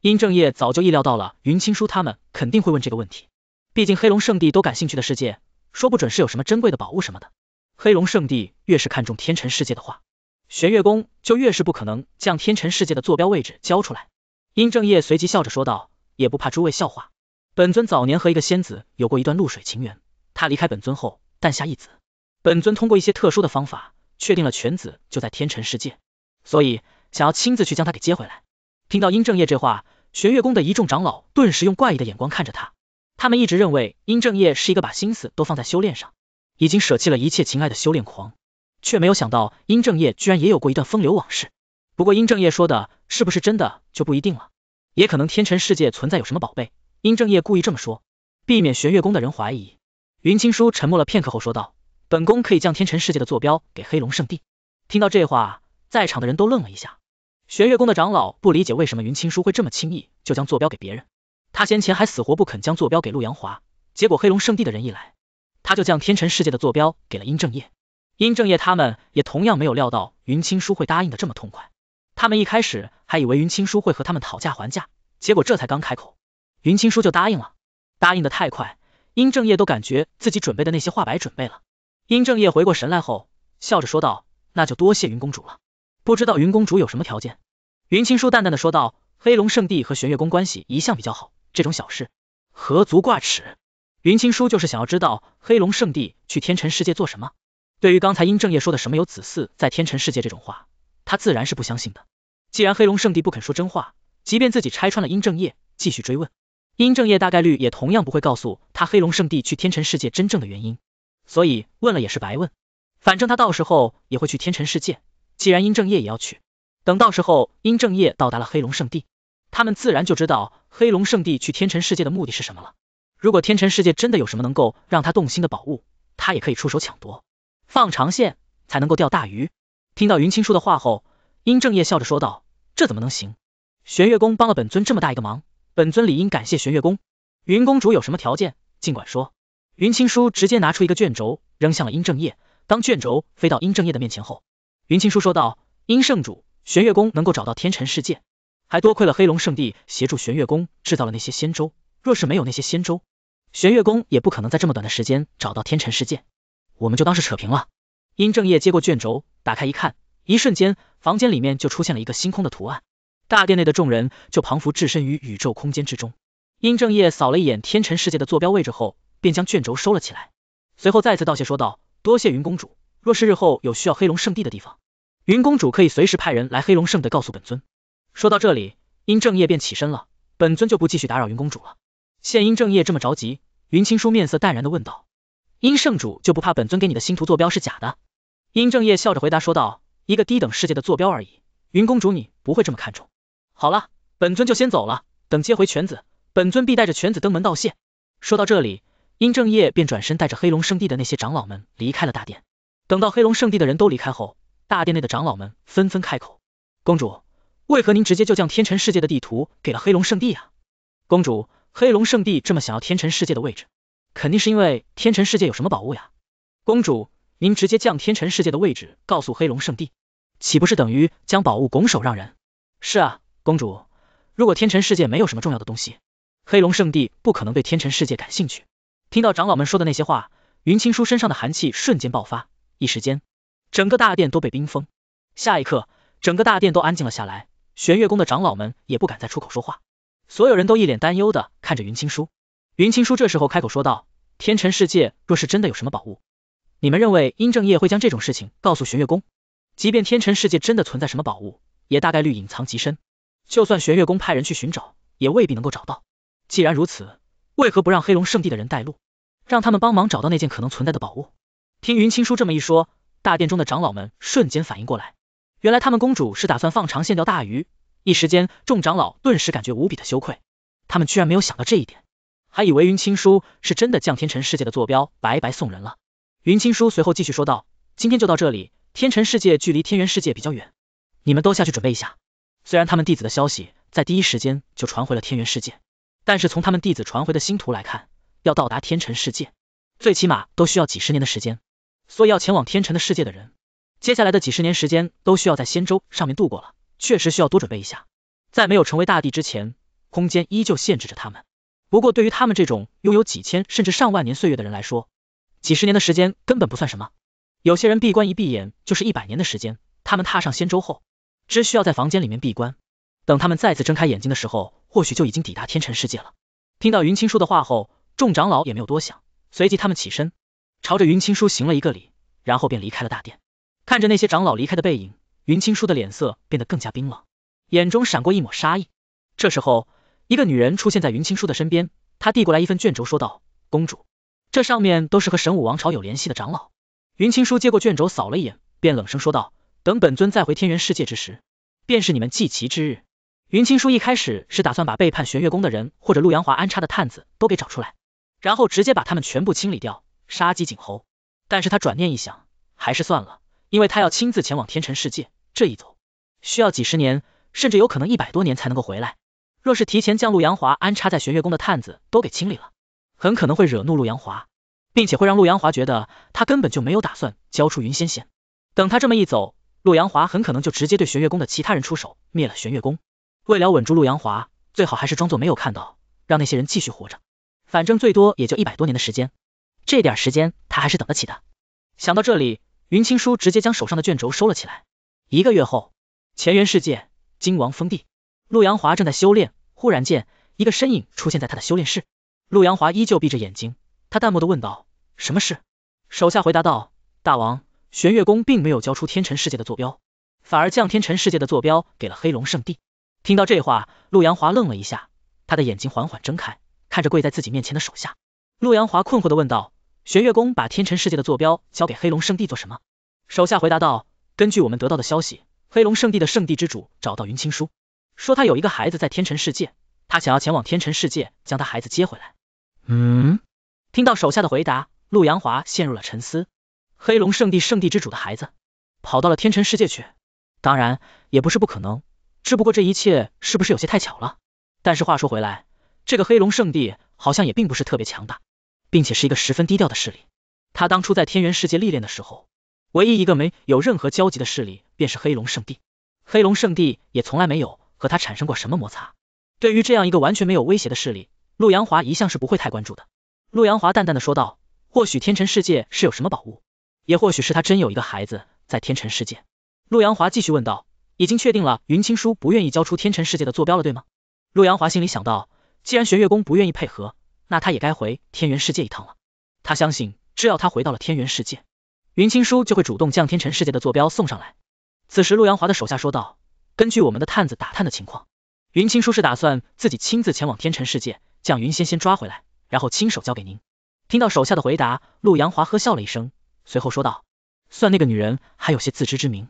殷正业早就意料到了云青书他们肯定会问这个问题，毕竟黑龙圣地都感兴趣的世界，说不准是有什么珍贵的宝物什么的。黑龙圣地越是看重天辰世界的话，玄月宫就越是不可能将天辰世界的坐标位置交出来。殷正业随即笑着说道：“也不怕诸位笑话。”本尊早年和一个仙子有过一段露水情缘，他离开本尊后诞下一子，本尊通过一些特殊的方法确定了犬子就在天辰世界，所以想要亲自去将他给接回来。听到殷正业这话，玄月宫的一众长老顿时用怪异的眼光看着他，他们一直认为殷正业是一个把心思都放在修炼上，已经舍弃了一切情爱的修炼狂，却没有想到殷正业居然也有过一段风流往事。不过殷正业说的是不是真的就不一定了，也可能天辰世界存在有什么宝贝。殷正业故意这么说，避免玄月宫的人怀疑。云青书沉默了片刻后说道：“本宫可以将天辰世界的坐标给黑龙圣地。”听到这话，在场的人都愣了一下。玄月宫的长老不理解为什么云青书会这么轻易就将坐标给别人，他先前还死活不肯将坐标给陆阳华，结果黑龙圣地的人一来，他就将天辰世界的坐标给了殷正业。殷正业他们也同样没有料到云青书会答应的这么痛快，他们一开始还以为云青书会和他们讨价还价，结果这才刚开口。云青叔就答应了，答应的太快，殷正业都感觉自己准备的那些话白准备了。殷正业回过神来后，笑着说道：“那就多谢云公主了，不知道云公主有什么条件？”云青叔淡淡的说道：“黑龙圣地和玄月宫关系一向比较好，这种小事何足挂齿。”云青叔就是想要知道黑龙圣地去天辰世界做什么。对于刚才殷正业说的什么有子嗣在天辰世界这种话，他自然是不相信的。既然黑龙圣地不肯说真话，即便自己拆穿了殷正业，继续追问。殷正业大概率也同样不会告诉他黑龙圣地去天辰世界真正的原因，所以问了也是白问。反正他到时候也会去天辰世界，既然殷正业也要去，等到时候殷正业到达了黑龙圣地，他们自然就知道黑龙圣地去天辰世界的目的是什么了。如果天辰世界真的有什么能够让他动心的宝物，他也可以出手抢夺。放长线才能够钓大鱼。听到云青书的话后，殷正业笑着说道：“这怎么能行？玄月宫帮了本尊这么大一个忙。”本尊理应感谢玄月宫，云公主有什么条件，尽管说。云青书直接拿出一个卷轴，扔向了殷正业。当卷轴飞到殷正业的面前后，云青书说道：殷圣主，玄月宫能够找到天辰世界，还多亏了黑龙圣地协助玄月宫制造了那些仙舟，若是没有那些仙舟，玄月宫也不可能在这么短的时间找到天辰世界。我们就当是扯平了。殷正业接过卷轴，打开一看，一瞬间，房间里面就出现了一个星空的图案。大殿内的众人就彷佛置身于宇宙空间之中。殷正业扫了一眼天辰世界的坐标位置后，便将卷轴收了起来，随后再次道谢说道：“多谢云公主，若是日后有需要黑龙圣地的地方，云公主可以随时派人来黑龙圣地告诉本尊。”说到这里，殷正业便起身了，本尊就不继续打扰云公主了。现殷正业这么着急，云青书面色淡然的问道：“殷圣主就不怕本尊给你的星图坐标是假的？”殷正业笑着回答说道：“一个低等世界的坐标而已，云公主你不会这么看重。”好了，本尊就先走了。等接回犬子，本尊必带着犬子登门道谢。说到这里，殷正业便转身带着黑龙圣地的那些长老们离开了大殿。等到黑龙圣地的人都离开后，大殿内的长老们纷纷开口：公主，为何您直接就将天辰世界的地图给了黑龙圣地呀？公主，黑龙圣地这么想要天辰世界的位置，肯定是因为天辰世界有什么宝物呀？公主，您直接将天辰世界的位置告诉黑龙圣地，岂不是等于将宝物拱手让人？是啊。公主，如果天辰世界没有什么重要的东西，黑龙圣地不可能对天辰世界感兴趣。听到长老们说的那些话，云青书身上的寒气瞬间爆发，一时间，整个大殿都被冰封。下一刻，整个大殿都安静了下来，玄月宫的长老们也不敢再出口说话，所有人都一脸担忧的看着云青书。云青书这时候开口说道：“天辰世界若是真的有什么宝物，你们认为殷正业会将这种事情告诉玄月宫？即便天辰世界真的存在什么宝物，也大概率隐藏极深。”就算玄月宫派人去寻找，也未必能够找到。既然如此，为何不让黑龙圣地的人带路，让他们帮忙找到那件可能存在的宝物？听云青叔这么一说，大殿中的长老们瞬间反应过来，原来他们公主是打算放长线钓大鱼。一时间，众长老顿时感觉无比的羞愧，他们居然没有想到这一点，还以为云青叔是真的将天辰世界的坐标白白送人了。云青叔随后继续说道，今天就到这里，天辰世界距离天元世界比较远，你们都下去准备一下。虽然他们弟子的消息在第一时间就传回了天元世界，但是从他们弟子传回的星图来看，要到达天辰世界，最起码都需要几十年的时间。所以要前往天辰的世界的人，接下来的几十年时间都需要在仙舟上面度过了，确实需要多准备一下。在没有成为大帝之前，空间依旧限制着他们。不过对于他们这种拥有几千甚至上万年岁月的人来说，几十年的时间根本不算什么。有些人闭关一闭眼就是一百年的时间，他们踏上仙舟后。只需要在房间里面闭关，等他们再次睁开眼睛的时候，或许就已经抵达天辰世界了。听到云青书的话后，众长老也没有多想，随即他们起身，朝着云青书行了一个礼，然后便离开了大殿。看着那些长老离开的背影，云青书的脸色变得更加冰冷，眼中闪过一抹杀意。这时候，一个女人出现在云青书的身边，她递过来一份卷轴，说道：“公主，这上面都是和神武王朝有联系的长老。”云青书接过卷轴，扫了一眼，便冷声说道。等本尊再回天元世界之时，便是你们祭旗之日。云青书一开始是打算把背叛玄月宫的人，或者陆阳华安插的探子都给找出来，然后直接把他们全部清理掉，杀鸡儆猴。但是他转念一想，还是算了，因为他要亲自前往天辰世界，这一走需要几十年，甚至有可能一百多年才能够回来。若是提前将陆阳华安插在玄月宫的探子都给清理了，很可能会惹怒陆阳华，并且会让陆阳华觉得他根本就没有打算交出云仙仙。等他这么一走。陆阳华很可能就直接对玄月宫的其他人出手，灭了玄月宫。为了稳住陆阳华，最好还是装作没有看到，让那些人继续活着。反正最多也就一百多年的时间，这点时间他还是等得起的。想到这里，云青书直接将手上的卷轴收了起来。一个月后，前元世界金王封地，陆阳华正在修炼，忽然间，一个身影出现在他的修炼室。陆阳华依旧闭着眼睛，他淡漠的问道：“什么事？”手下回答道：“大王。”玄月宫并没有交出天辰世界的坐标，反而将天辰世界的坐标给了黑龙圣地。听到这话，陆阳华愣了一下，他的眼睛缓缓睁开，看着跪在自己面前的手下。陆阳华困惑的问道：“玄月宫把天辰世界的坐标交给黑龙圣地做什么？”手下回答道：“根据我们得到的消息，黑龙圣地的圣地之主找到云青书，说他有一个孩子在天辰世界，他想要前往天辰世界将他孩子接回来。”嗯，听到手下的回答，陆阳华陷入了沉思。黑龙圣地，圣地之主的孩子跑到了天辰世界去，当然也不是不可能，只不过这一切是不是有些太巧了？但是话说回来，这个黑龙圣地好像也并不是特别强大，并且是一个十分低调的势力。他当初在天元世界历练的时候，唯一一个没有任何交集的势力便是黑龙圣地，黑龙圣地也从来没有和他产生过什么摩擦。对于这样一个完全没有威胁的势力，陆阳华一向是不会太关注的。陆阳华淡淡的说道：“或许天辰世界是有什么宝物。”也或许是他真有一个孩子在天辰世界。陆阳华继续问道：“已经确定了，云青书不愿意交出天辰世界的坐标了，对吗？”陆阳华心里想到，既然玄月宫不愿意配合，那他也该回天元世界一趟了。他相信，只要他回到了天元世界，云青书就会主动将天辰世界的坐标送上来。此时，陆阳华的手下说道：“根据我们的探子打探的情况，云青书是打算自己亲自前往天辰世界，将云仙仙抓回来，然后亲手交给您。”听到手下的回答，陆阳华呵笑了一声。随后说道：“算那个女人还有些自知之明，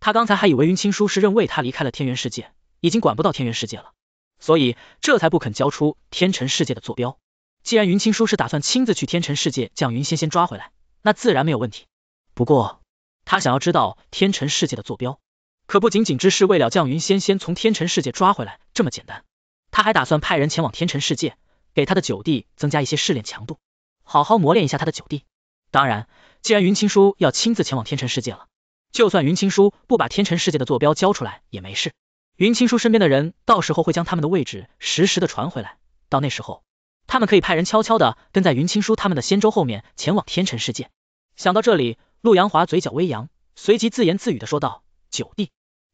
她刚才还以为云青书是认为他离开了天元世界，已经管不到天元世界了，所以这才不肯交出天辰世界的坐标。既然云青书是打算亲自去天辰世界将云仙仙抓回来，那自然没有问题。不过他想要知道天辰世界的坐标，可不仅仅只是为了将云仙仙从天辰世界抓回来这么简单，他还打算派人前往天辰世界，给他的九弟增加一些试炼强度，好好磨练一下他的九弟。”当然，既然云青书要亲自前往天辰世界了，就算云青书不把天辰世界的坐标交出来也没事。云青书身边的人，到时候会将他们的位置实时的传回来，到那时候，他们可以派人悄悄的跟在云青书他们的仙舟后面前往天辰世界。想到这里，陆阳华嘴角微扬，随即自言自语的说道：“九弟，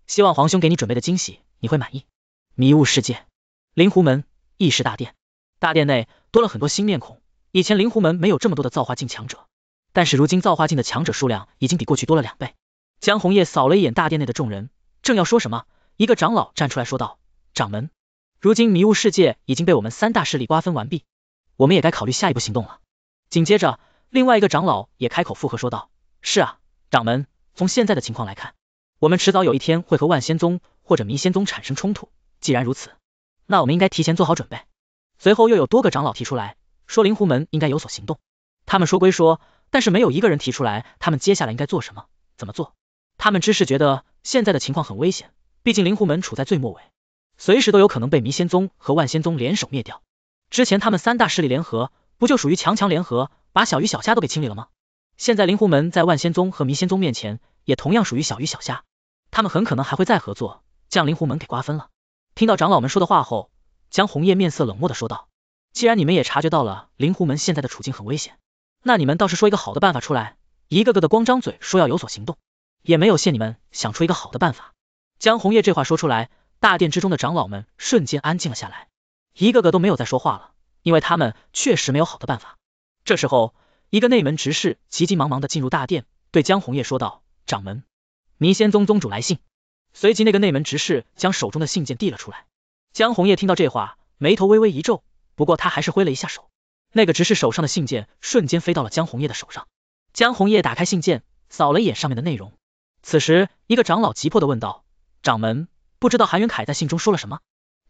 希望皇兄给你准备的惊喜你会满意。”迷雾世界，灵狐门议事大殿，大殿内多了很多新面孔，以前灵狐门没有这么多的造化境强者。但是如今造化境的强者数量已经比过去多了两倍。江红叶扫了一眼大殿内的众人，正要说什么，一个长老站出来说道：“掌门，如今迷雾世界已经被我们三大势力瓜分完毕，我们也该考虑下一步行动了。”紧接着，另外一个长老也开口附和说道：“是啊，掌门，从现在的情况来看，我们迟早有一天会和万仙宗或者迷仙宗产生冲突。既然如此，那我们应该提前做好准备。”随后又有多个长老提出来说灵狐门应该有所行动。他们说归说。但是没有一个人提出来，他们接下来应该做什么，怎么做？他们只是觉得现在的情况很危险，毕竟灵狐门处在最末尾，随时都有可能被迷仙宗和万仙宗联手灭掉。之前他们三大势力联合，不就属于强强联合，把小鱼小虾都给清理了吗？现在灵狐门在万仙宗和迷仙宗面前，也同样属于小鱼小虾，他们很可能还会再合作，将灵狐门给瓜分了。听到长老们说的话后，江红叶面色冷漠的说道：“既然你们也察觉到了灵狐门现在的处境很危险。”那你们倒是说一个好的办法出来，一个个的光张嘴说要有所行动，也没有谢你们想出一个好的办法。江红叶这话说出来，大殿之中的长老们瞬间安静了下来，一个个都没有再说话了，因为他们确实没有好的办法。这时候，一个内门执事急急忙忙的进入大殿，对江红叶说道：“掌门，迷仙宗宗主来信。”随即那个内门执事将手中的信件递了出来。江红叶听到这话，眉头微微一皱，不过他还是挥了一下手。那个执事手上的信件瞬间飞到了江红叶的手上，江红叶打开信件，扫了一眼上面的内容。此时，一个长老急迫的问道：“掌门，不知道韩元凯在信中说了什么？”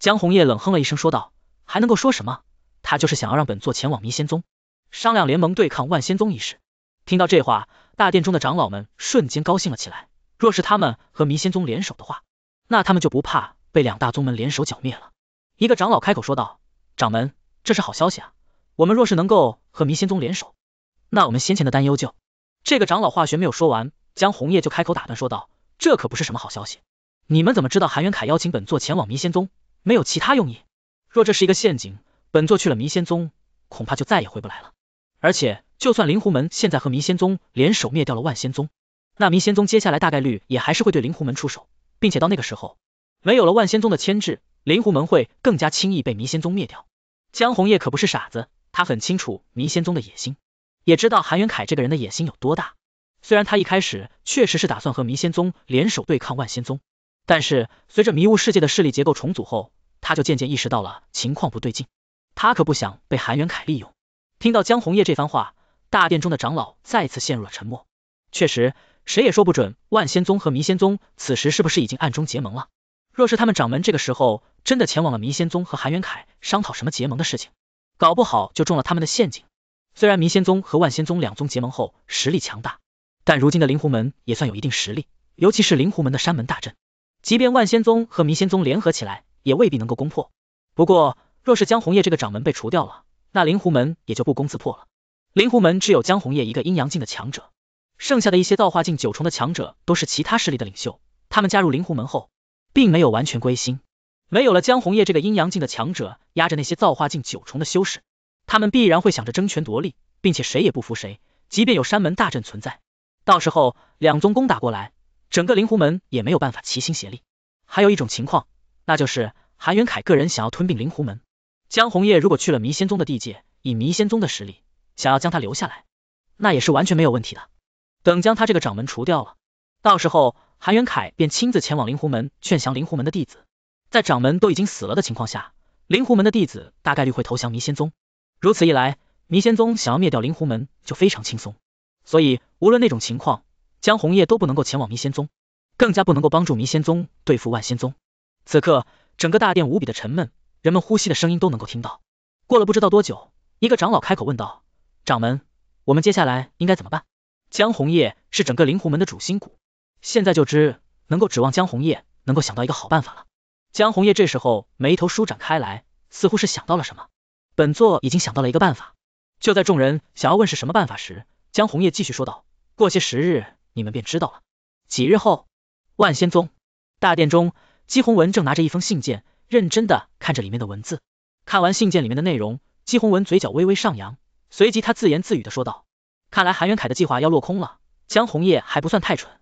江红叶冷哼了一声，说道：“还能够说什么？他就是想要让本座前往迷仙宗，商量联盟对抗万仙宗一事。”听到这话，大殿中的长老们瞬间高兴了起来。若是他们和迷仙宗联手的话，那他们就不怕被两大宗门联手剿灭了。一个长老开口说道：“掌门，这是好消息啊！”我们若是能够和迷仙宗联手，那我们先前的担忧就……这个长老话学没有说完，江红叶就开口打断说道，这可不是什么好消息。你们怎么知道韩元凯邀请本座前往迷仙宗，没有其他用意？若这是一个陷阱，本座去了迷仙宗，恐怕就再也回不来了。而且，就算灵狐门现在和迷仙宗联手灭掉了万仙宗，那迷仙宗接下来大概率也还是会对灵狐门出手，并且到那个时候，没有了万仙宗的牵制，灵狐门会更加轻易被迷仙宗灭掉。江红叶可不是傻子。他很清楚迷仙宗的野心，也知道韩元凯这个人的野心有多大。虽然他一开始确实是打算和迷仙宗联手对抗万仙宗，但是随着迷雾世界的势力结构重组后，他就渐渐意识到了情况不对劲。他可不想被韩元凯利用。听到江红叶这番话，大殿中的长老再次陷入了沉默。确实，谁也说不准万仙宗和迷仙宗此时是不是已经暗中结盟了。若是他们掌门这个时候真的前往了迷仙宗和韩元凯商讨什么结盟的事情，搞不好就中了他们的陷阱。虽然迷仙宗和万仙宗两宗结盟后实力强大，但如今的灵狐门也算有一定实力，尤其是灵狐门的山门大阵，即便万仙宗和迷仙宗联合起来，也未必能够攻破。不过，若是江红叶这个掌门被除掉了，那灵狐门也就不攻自破了。灵狐门只有江红叶一个阴阳境的强者，剩下的一些造化境九重的强者都是其他势力的领袖，他们加入灵狐门后，并没有完全归心。没有了江红叶这个阴阳境的强者压着那些造化境九重的修士，他们必然会想着争权夺利，并且谁也不服谁。即便有山门大阵存在，到时候两宗攻打过来，整个灵狐门也没有办法齐心协力。还有一种情况，那就是韩元凯个人想要吞并灵狐门。江红叶如果去了迷仙宗的地界，以迷仙宗的实力，想要将他留下来，那也是完全没有问题的。等将他这个掌门除掉了，到时候韩元凯便亲自前往灵狐门劝降灵狐门的弟子。在掌门都已经死了的情况下，灵狐门的弟子大概率会投降迷仙宗。如此一来，迷仙宗想要灭掉灵狐门就非常轻松。所以，无论那种情况，江红叶都不能够前往迷仙宗，更加不能够帮助迷仙宗对付万仙宗。此刻，整个大殿无比的沉闷，人们呼吸的声音都能够听到。过了不知道多久，一个长老开口问道：“掌门，我们接下来应该怎么办？”江红叶是整个灵狐门的主心骨，现在就知能够指望江红叶能够想到一个好办法了。江红叶这时候眉头舒展开来，似乎是想到了什么。本座已经想到了一个办法。就在众人想要问是什么办法时，江红叶继续说道：“过些时日，你们便知道了。”几日后，万仙宗大殿中，姬弘文正拿着一封信件，认真的看着里面的文字。看完信件里面的内容，姬宏文嘴角微微上扬，随即他自言自语的说道：“看来韩元凯的计划要落空了。江红叶还不算太蠢。”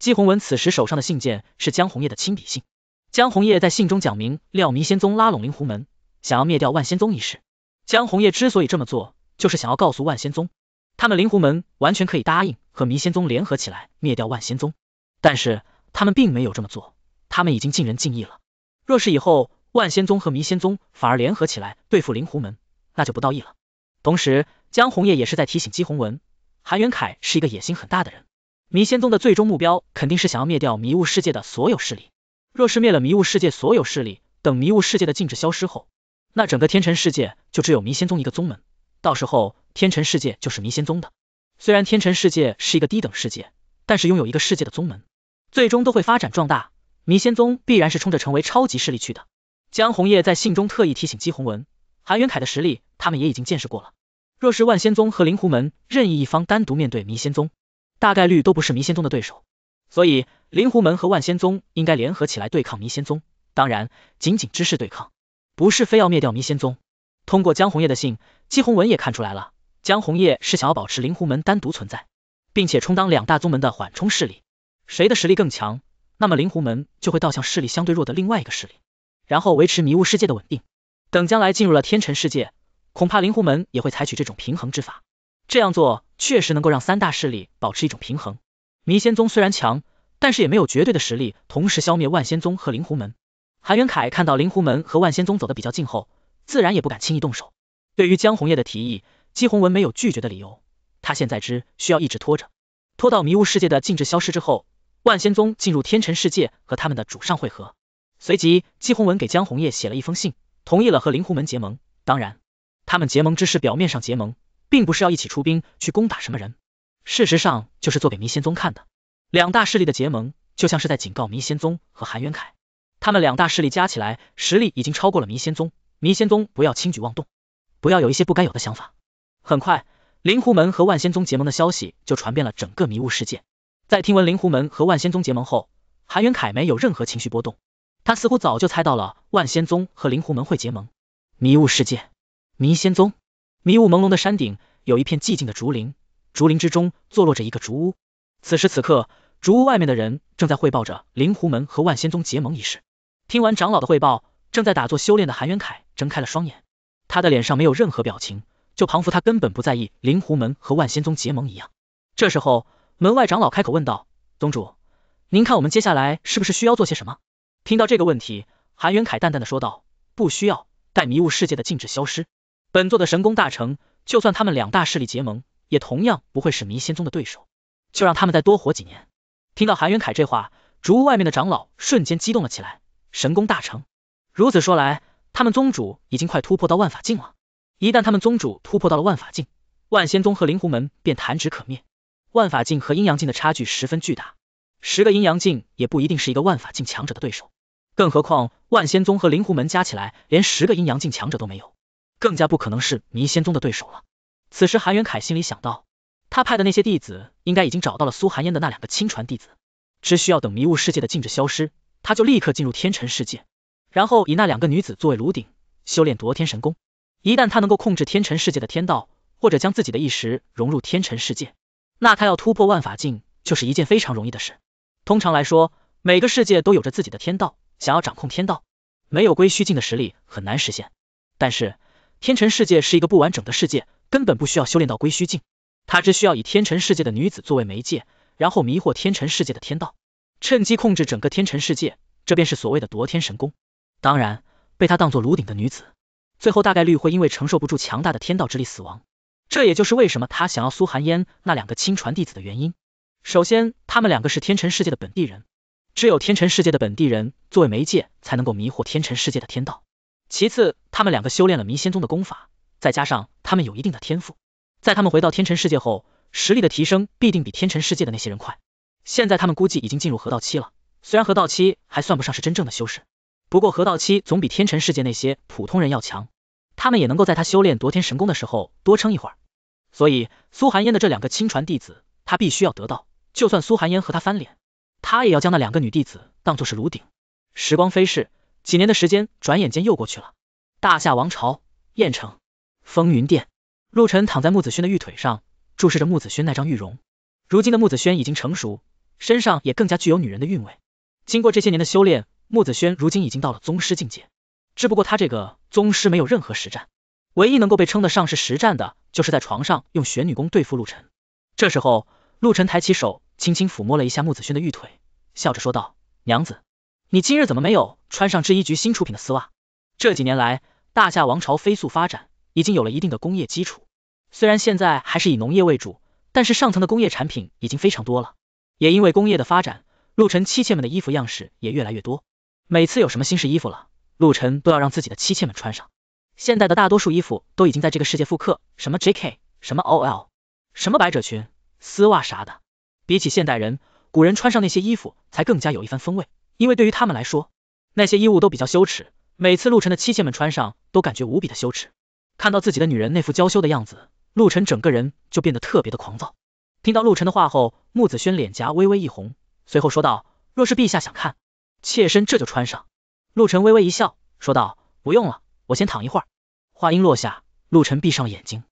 姬宏文此时手上的信件是江红叶的亲笔信。江红叶在信中讲明，廖迷仙宗拉拢灵狐门，想要灭掉万仙宗一事。江红叶之所以这么做，就是想要告诉万仙宗，他们灵狐门完全可以答应和迷仙宗联合起来灭掉万仙宗，但是他们并没有这么做，他们已经尽人尽义了。若是以后万仙宗和迷仙宗反而联合起来对付灵狐门，那就不道义了。同时，江红叶也是在提醒姬宏文，韩元凯是一个野心很大的人，迷仙宗的最终目标肯定是想要灭掉迷雾世界的所有势力。若是灭了迷雾世界所有势力，等迷雾世界的禁制消失后，那整个天辰世界就只有迷仙宗一个宗门，到时候天辰世界就是迷仙宗的。虽然天辰世界是一个低等世界，但是拥有一个世界的宗门，最终都会发展壮大。迷仙宗必然是冲着成为超级势力去的。江红叶在信中特意提醒姬红文，韩元凯的实力他们也已经见识过了。若是万仙宗和灵狐门任意一方单独面对迷仙宗，大概率都不是迷仙宗的对手。所以。灵狐门和万仙宗应该联合起来对抗迷仙宗，当然，仅仅只是对抗，不是非要灭掉迷仙宗。通过江红叶的信，姬洪文也看出来了，江红叶是想要保持灵狐门单独存在，并且充当两大宗门的缓冲势力。谁的实力更强，那么灵狐门就会倒向势力相对弱的另外一个势力，然后维持迷雾世界的稳定。等将来进入了天辰世界，恐怕灵狐门也会采取这种平衡之法。这样做确实能够让三大势力保持一种平衡。迷仙宗虽然强。但是也没有绝对的实力同时消灭万仙宗和灵狐门。韩元凯看到灵狐门和万仙宗走得比较近后，自然也不敢轻易动手。对于江红叶的提议，姬宏文没有拒绝的理由，他现在只需要一直拖着，拖到迷雾世界的禁制消失之后，万仙宗进入天辰世界和他们的主上会合。随即，姬宏文给江红叶写了一封信，同意了和灵狐门结盟。当然，他们结盟之事表面上结盟，并不是要一起出兵去攻打什么人，事实上就是做给迷仙宗看的。两大势力的结盟，就像是在警告迷仙宗和韩元凯，他们两大势力加起来实力已经超过了迷仙宗，迷仙宗不要轻举妄动，不要有一些不该有的想法。很快，灵狐门和万仙宗结盟的消息就传遍了整个迷雾世界。在听闻灵狐门和万仙宗结盟后，韩元凯没有任何情绪波动，他似乎早就猜到了万仙宗和灵狐门会结盟。迷雾世界，迷仙宗，迷雾朦胧的山顶有一片寂静的竹林，竹林之中坐落着一个竹屋。此时此刻，竹屋外面的人正在汇报着灵狐门和万仙宗结盟一事。听完长老的汇报，正在打坐修炼的韩元凯睁开了双眼，他的脸上没有任何表情，就仿佛他根本不在意灵狐门和万仙宗结盟一样。这时候，门外长老开口问道：“宗主，您看我们接下来是不是需要做些什么？”听到这个问题，韩元凯淡淡的说道：“不需要，待迷雾世界的禁制消失，本座的神功大成，就算他们两大势力结盟，也同样不会是迷仙宗的对手。”就让他们再多活几年。听到韩元凯这话，竹屋外面的长老瞬间激动了起来。神功大成，如此说来，他们宗主已经快突破到万法境了。一旦他们宗主突破到了万法境，万仙宗和灵狐门便弹指可灭。万法境和阴阳境的差距十分巨大，十个阴阳境也不一定是一个万法境强者的对手，更何况万仙宗和灵狐门加起来连十个阴阳境强者都没有，更加不可能是迷仙宗的对手了。此时韩元凯心里想到。他派的那些弟子应该已经找到了苏寒烟的那两个亲传弟子，只需要等迷雾世界的禁制消失，他就立刻进入天辰世界，然后以那两个女子作为炉鼎，修炼夺天神功。一旦他能够控制天辰世界的天道，或者将自己的意识融入天辰世界，那他要突破万法境就是一件非常容易的事。通常来说，每个世界都有着自己的天道，想要掌控天道，没有归虚境的实力很难实现。但是天辰世界是一个不完整的世界，根本不需要修炼到归虚境。他只需要以天辰世界的女子作为媒介，然后迷惑天辰世界的天道，趁机控制整个天辰世界，这便是所谓的夺天神功。当然，被他当做炉鼎的女子，最后大概率会因为承受不住强大的天道之力死亡。这也就是为什么他想要苏寒烟那两个亲传弟子的原因。首先，他们两个是天辰世界的本地人，只有天辰世界的本地人作为媒介，才能够迷惑天辰世界的天道。其次，他们两个修炼了迷仙宗的功法，再加上他们有一定的天赋。在他们回到天辰世界后，实力的提升必定比天辰世界的那些人快。现在他们估计已经进入河道期了，虽然河道期还算不上是真正的修士，不过河道期总比天辰世界那些普通人要强。他们也能够在他修炼夺天神功的时候多撑一会儿。所以苏寒烟的这两个亲传弟子，他必须要得到。就算苏寒烟和他翻脸，他也要将那两个女弟子当做是炉鼎。时光飞逝，几年的时间转眼间又过去了。大夏王朝，燕城，风云殿。陆晨躺在穆子轩的玉腿上，注视着穆子轩那张玉容。如今的穆子轩已经成熟，身上也更加具有女人的韵味。经过这些年的修炼，穆子轩如今已经到了宗师境界，只不过他这个宗师没有任何实战，唯一能够被称得上是实战的，就是在床上用玄女功对付陆晨。这时候，陆晨抬起手，轻轻抚摸了一下穆子轩的玉腿，笑着说道：“娘子，你今日怎么没有穿上制衣局新出品的丝袜？这几年来，大夏王朝飞速发展，已经有了一定的工业基础。”虽然现在还是以农业为主，但是上层的工业产品已经非常多了。也因为工业的发展，陆晨妻妾们的衣服样式也越来越多。每次有什么新式衣服了，陆晨都要让自己的妻妾们穿上。现代的大多数衣服都已经在这个世界复刻，什么 J K、什么 O L、什么百褶裙、丝袜啥的。比起现代人，古人穿上那些衣服才更加有一番风味。因为对于他们来说，那些衣物都比较羞耻，每次陆晨的妻妾们穿上都感觉无比的羞耻，看到自己的女人那副娇羞的样子。陆晨整个人就变得特别的狂躁。听到陆晨的话后，穆子轩脸颊微微一红，随后说道：“若是陛下想看，妾身这就穿上。”陆晨微微一笑，说道：“不用了，我先躺一会儿。”话音落下，陆晨闭上了眼睛，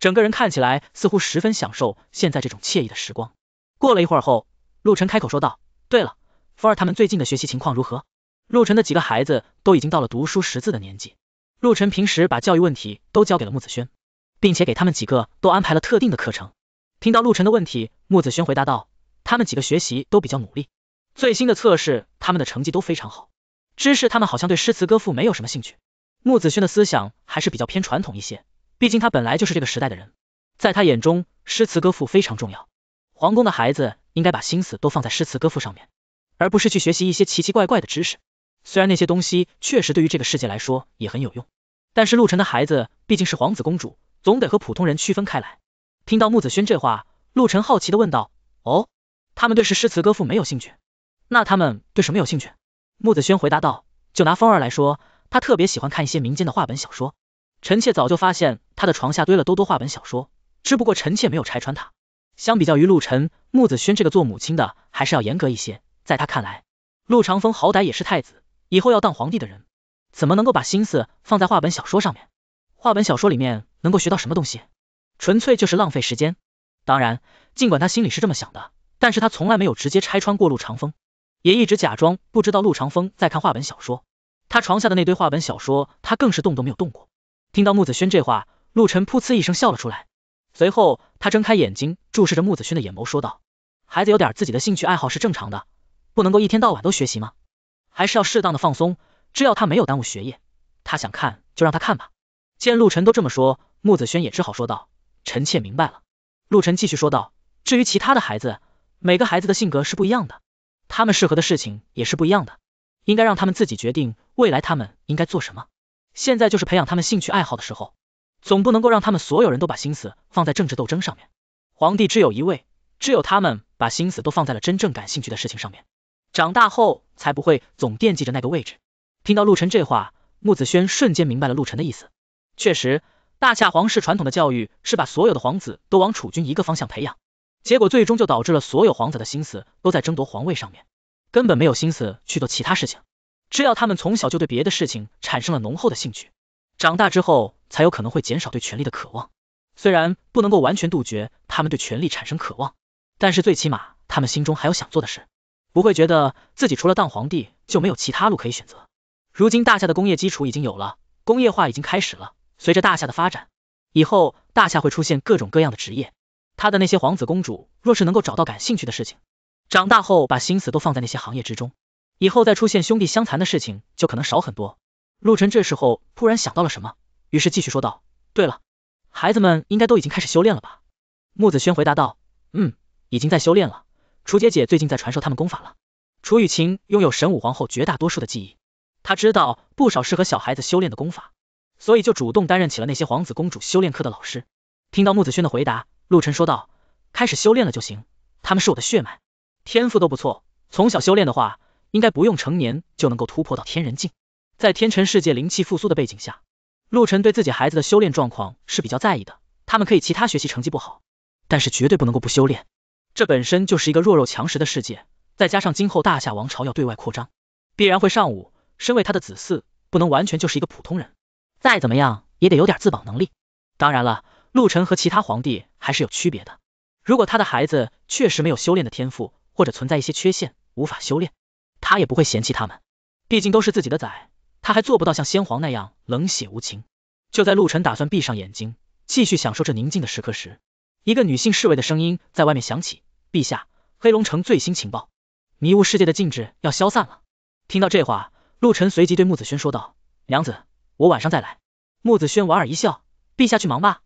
整个人看起来似乎十分享受现在这种惬意的时光。过了一会儿后，陆晨开口说道：“对了，福儿他们最近的学习情况如何？”陆晨的几个孩子都已经到了读书识字的年纪，陆晨平时把教育问题都交给了木子轩。并且给他们几个都安排了特定的课程。听到陆晨的问题，木子轩回答道：“他们几个学习都比较努力，最新的测试他们的成绩都非常好。知识他们好像对诗词歌赋没有什么兴趣。”木子轩的思想还是比较偏传统一些，毕竟他本来就是这个时代的人，在他眼中诗词歌赋非常重要。皇宫的孩子应该把心思都放在诗词歌赋上面，而不是去学习一些奇奇怪怪的知识。虽然那些东西确实对于这个世界来说也很有用，但是陆晨的孩子毕竟是皇子公主。总得和普通人区分开来。听到木子轩这话，陆晨好奇的问道：“哦，他们对诗诗词歌赋没有兴趣？那他们对什么有兴趣？”木子轩回答道：“就拿风儿来说，他特别喜欢看一些民间的画本小说。臣妾早就发现他的床下堆了多多画本小说，只不过臣妾没有拆穿他。相比较于陆晨，木子轩这个做母亲的还是要严格一些。在他看来，陆长风好歹也是太子，以后要当皇帝的人，怎么能够把心思放在画本小说上面？”画本小说里面能够学到什么东西？纯粹就是浪费时间。当然，尽管他心里是这么想的，但是他从来没有直接拆穿过陆长风，也一直假装不知道陆长风在看画本小说。他床下的那堆画本小说，他更是动都没有动过。听到木子轩这话，陆晨噗呲一声笑了出来，随后他睁开眼睛，注视着木子轩的眼眸，说道：“孩子有点自己的兴趣爱好是正常的，不能够一天到晚都学习吗？还是要适当的放松。只要他没有耽误学业，他想看就让他看吧。”见陆晨都这么说，穆子轩也只好说道：“臣妾明白了。”陆晨继续说道：“至于其他的孩子，每个孩子的性格是不一样的，他们适合的事情也是不一样的，应该让他们自己决定未来他们应该做什么。现在就是培养他们兴趣爱好的时候，总不能够让他们所有人都把心思放在政治斗争上面。皇帝只有一位，只有他们把心思都放在了真正感兴趣的事情上面，长大后才不会总惦记着那个位置。”听到陆晨这话，穆子轩瞬间明白了陆晨的意思。确实，大夏皇室传统的教育是把所有的皇子都往储君一个方向培养，结果最终就导致了所有皇子的心思都在争夺皇位上面，根本没有心思去做其他事情。只要他们从小就对别的事情产生了浓厚的兴趣，长大之后才有可能会减少对权力的渴望。虽然不能够完全杜绝他们对权力产生渴望，但是最起码他们心中还有想做的事，不会觉得自己除了当皇帝就没有其他路可以选择。如今大夏的工业基础已经有了，工业化已经开始了。随着大夏的发展，以后大夏会出现各种各样的职业。他的那些皇子公主，若是能够找到感兴趣的事情，长大后把心思都放在那些行业之中，以后再出现兄弟相残的事情就可能少很多。陆晨这时候突然想到了什么，于是继续说道：“对了，孩子们应该都已经开始修炼了吧？”木子轩回答道：“嗯，已经在修炼了。楚姐姐最近在传授他们功法了。楚雨晴拥有神武皇后绝大多数的记忆，她知道不少适合小孩子修炼的功法。”所以就主动担任起了那些皇子公主修炼课的老师。听到木子轩的回答，陆晨说道：“开始修炼了就行，他们是我的血脉，天赋都不错，从小修炼的话，应该不用成年就能够突破到天人境。在天辰世界灵气复苏的背景下，陆晨对自己孩子的修炼状况是比较在意的。他们可以其他学习成绩不好，但是绝对不能够不修炼。这本身就是一个弱肉强食的世界，再加上今后大夏王朝要对外扩张，必然会上午。身为他的子嗣，不能完全就是一个普通人。”再怎么样也得有点自保能力。当然了，陆晨和其他皇帝还是有区别的。如果他的孩子确实没有修炼的天赋，或者存在一些缺陷，无法修炼，他也不会嫌弃他们，毕竟都是自己的崽。他还做不到像先皇那样冷血无情。就在陆晨打算闭上眼睛，继续享受这宁静的时刻时，一个女性侍卫的声音在外面响起：“陛下，黑龙城最新情报，迷雾世界的禁制要消散了。”听到这话，陆晨随即对木子轩说道：“娘子。”我晚上再来。木子轩莞尔一笑，陛下去忙吧。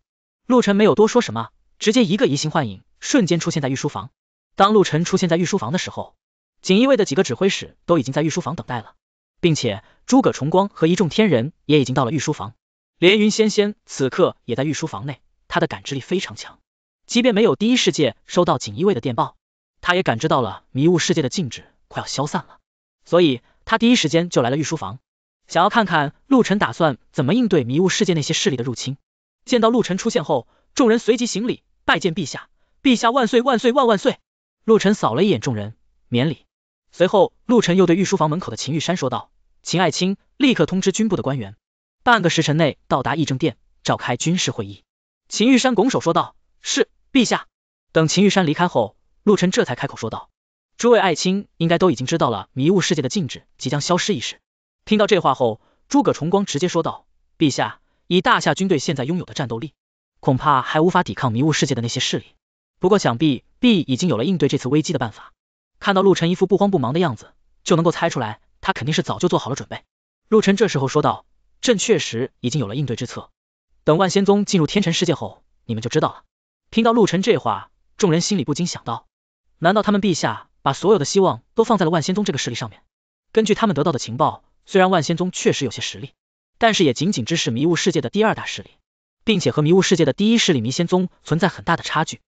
陆晨没有多说什么，直接一个移形换影，瞬间出现在御书房。当陆晨出现在御书房的时候，锦衣卫的几个指挥使都已经在御书房等待了，并且诸葛重光和一众天人也已经到了御书房。连云仙仙此刻也在御书房内，他的感知力非常强，即便没有第一世界收到锦衣卫的电报，他也感知到了迷雾世界的静止快要消散了，所以他第一时间就来了御书房。想要看看陆晨打算怎么应对迷雾世界那些势力的入侵。见到陆晨出现后，众人随即行礼拜见陛下，陛下万岁万岁万万岁。陆晨扫了一眼众人，免礼。随后，陆晨又对御书房门口的秦玉山说道：“秦爱卿，立刻通知军部的官员，半个时辰内到达议政殿召开军事会议。”秦玉山拱手说道：“是，陛下。”等秦玉山离开后，陆晨这才开口说道：“诸位爱卿，应该都已经知道了迷雾世界的禁制即将消失一事。”听到这话后，诸葛崇光直接说道：“陛下，以大夏军队现在拥有的战斗力，恐怕还无法抵抗迷雾世界的那些势力。不过，想必陛已经有了应对这次危机的办法。”看到陆晨一副不慌不忙的样子，就能够猜出来他肯定是早就做好了准备。陆晨这时候说道：“朕确实已经有了应对之策，等万仙宗进入天辰世界后，你们就知道了。”听到陆晨这话，众人心里不禁想到：难道他们陛下把所有的希望都放在了万仙宗这个势力上面？根据他们得到的情报。虽然万仙宗确实有些实力，但是也仅仅只是迷雾世界的第二大势力，并且和迷雾世界的第一势力迷仙宗存在很大的差距。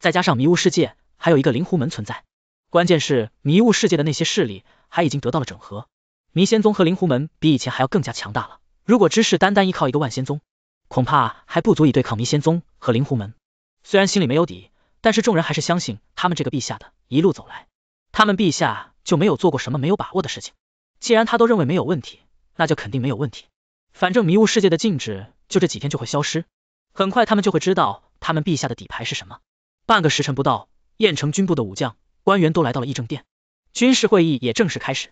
再加上迷雾世界还有一个灵狐门存在，关键是迷雾世界的那些势力还已经得到了整合，迷仙宗和灵狐门比以前还要更加强大了。如果只是单单依靠一个万仙宗，恐怕还不足以对抗迷仙宗和灵狐门。虽然心里没有底，但是众人还是相信他们这个陛下的一路走来，他们陛下就没有做过什么没有把握的事情。既然他都认为没有问题，那就肯定没有问题。反正迷雾世界的禁止就这几天就会消失，很快他们就会知道他们陛下的底牌是什么。半个时辰不到，燕城军部的武将官员都来到了议政殿，军事会议也正式开始。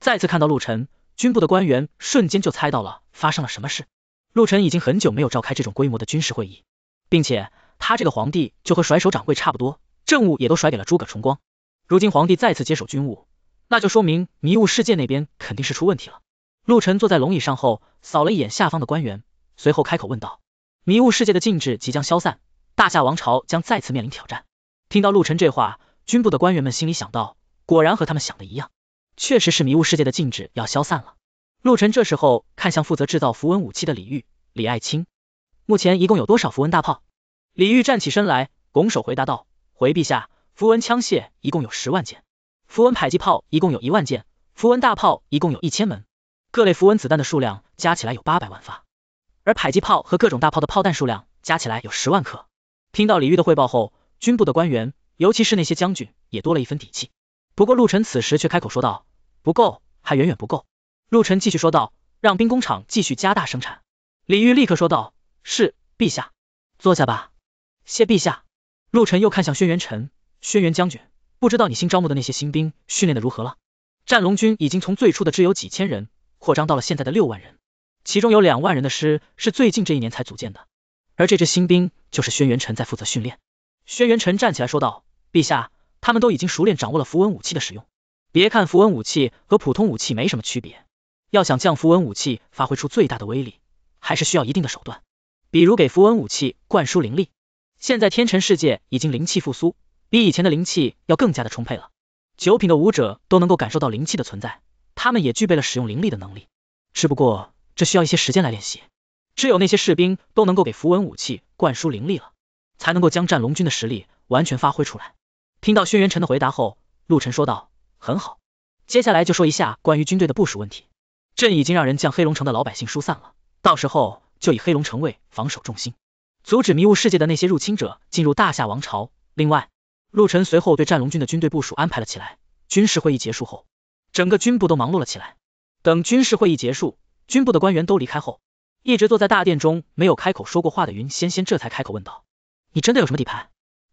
再次看到陆晨，军部的官员瞬间就猜到了发生了什么事。陆晨已经很久没有召开这种规模的军事会议，并且他这个皇帝就和甩手掌柜差不多，政务也都甩给了诸葛重光。如今皇帝再次接手军务。那就说明迷雾世界那边肯定是出问题了。陆晨坐在龙椅上后，扫了一眼下方的官员，随后开口问道：“迷雾世界的禁制即将消散，大夏王朝将再次面临挑战。”听到陆晨这话，军部的官员们心里想到，果然和他们想的一样，确实是迷雾世界的禁制要消散了。陆晨这时候看向负责制造符文武器的李玉、李爱卿，目前一共有多少符文大炮？李玉站起身来，拱手回答道：“回陛下，符文枪械一共有十万件。”符文迫击炮一共有一万件，符文大炮一共有一千门，各类符文子弹的数量加起来有八百万发，而迫击炮和各种大炮的炮弹数量加起来有十万颗。听到李煜的汇报后，军部的官员，尤其是那些将军，也多了一分底气。不过陆晨此时却开口说道，不够，还远远不够。陆晨继续说道，让兵工厂继续加大生产。李煜立刻说道，是，陛下。坐下吧，谢陛下。陆晨又看向轩辕臣，轩辕将军。不知道你新招募的那些新兵训练的如何了？战龙军已经从最初的只有几千人，扩张到了现在的六万人，其中有两万人的师是最近这一年才组建的，而这支新兵就是轩辕臣在负责训练。轩辕臣站起来说道：“陛下，他们都已经熟练掌握了符文武器的使用。别看符文武器和普通武器没什么区别，要想将符文武器发挥出最大的威力，还是需要一定的手段，比如给符文武器灌输灵力。现在天辰世界已经灵气复苏。”比以前的灵气要更加的充沛了，九品的武者都能够感受到灵气的存在，他们也具备了使用灵力的能力，只不过这需要一些时间来练习。只有那些士兵都能够给符文武器灌输灵力了，才能够将战龙军的实力完全发挥出来。听到轩辕尘的回答后，陆晨说道：“很好，接下来就说一下关于军队的部署问题。朕已经让人将黑龙城的老百姓疏散了，到时候就以黑龙城为防守重心，阻止迷雾世界的那些入侵者进入大夏王朝。另外。”陆晨随后对战龙军的军队部署安排了起来。军事会议结束后，整个军部都忙碌了起来。等军事会议结束，军部的官员都离开后，一直坐在大殿中没有开口说过话的云仙仙这才开口问道：“你真的有什么底牌？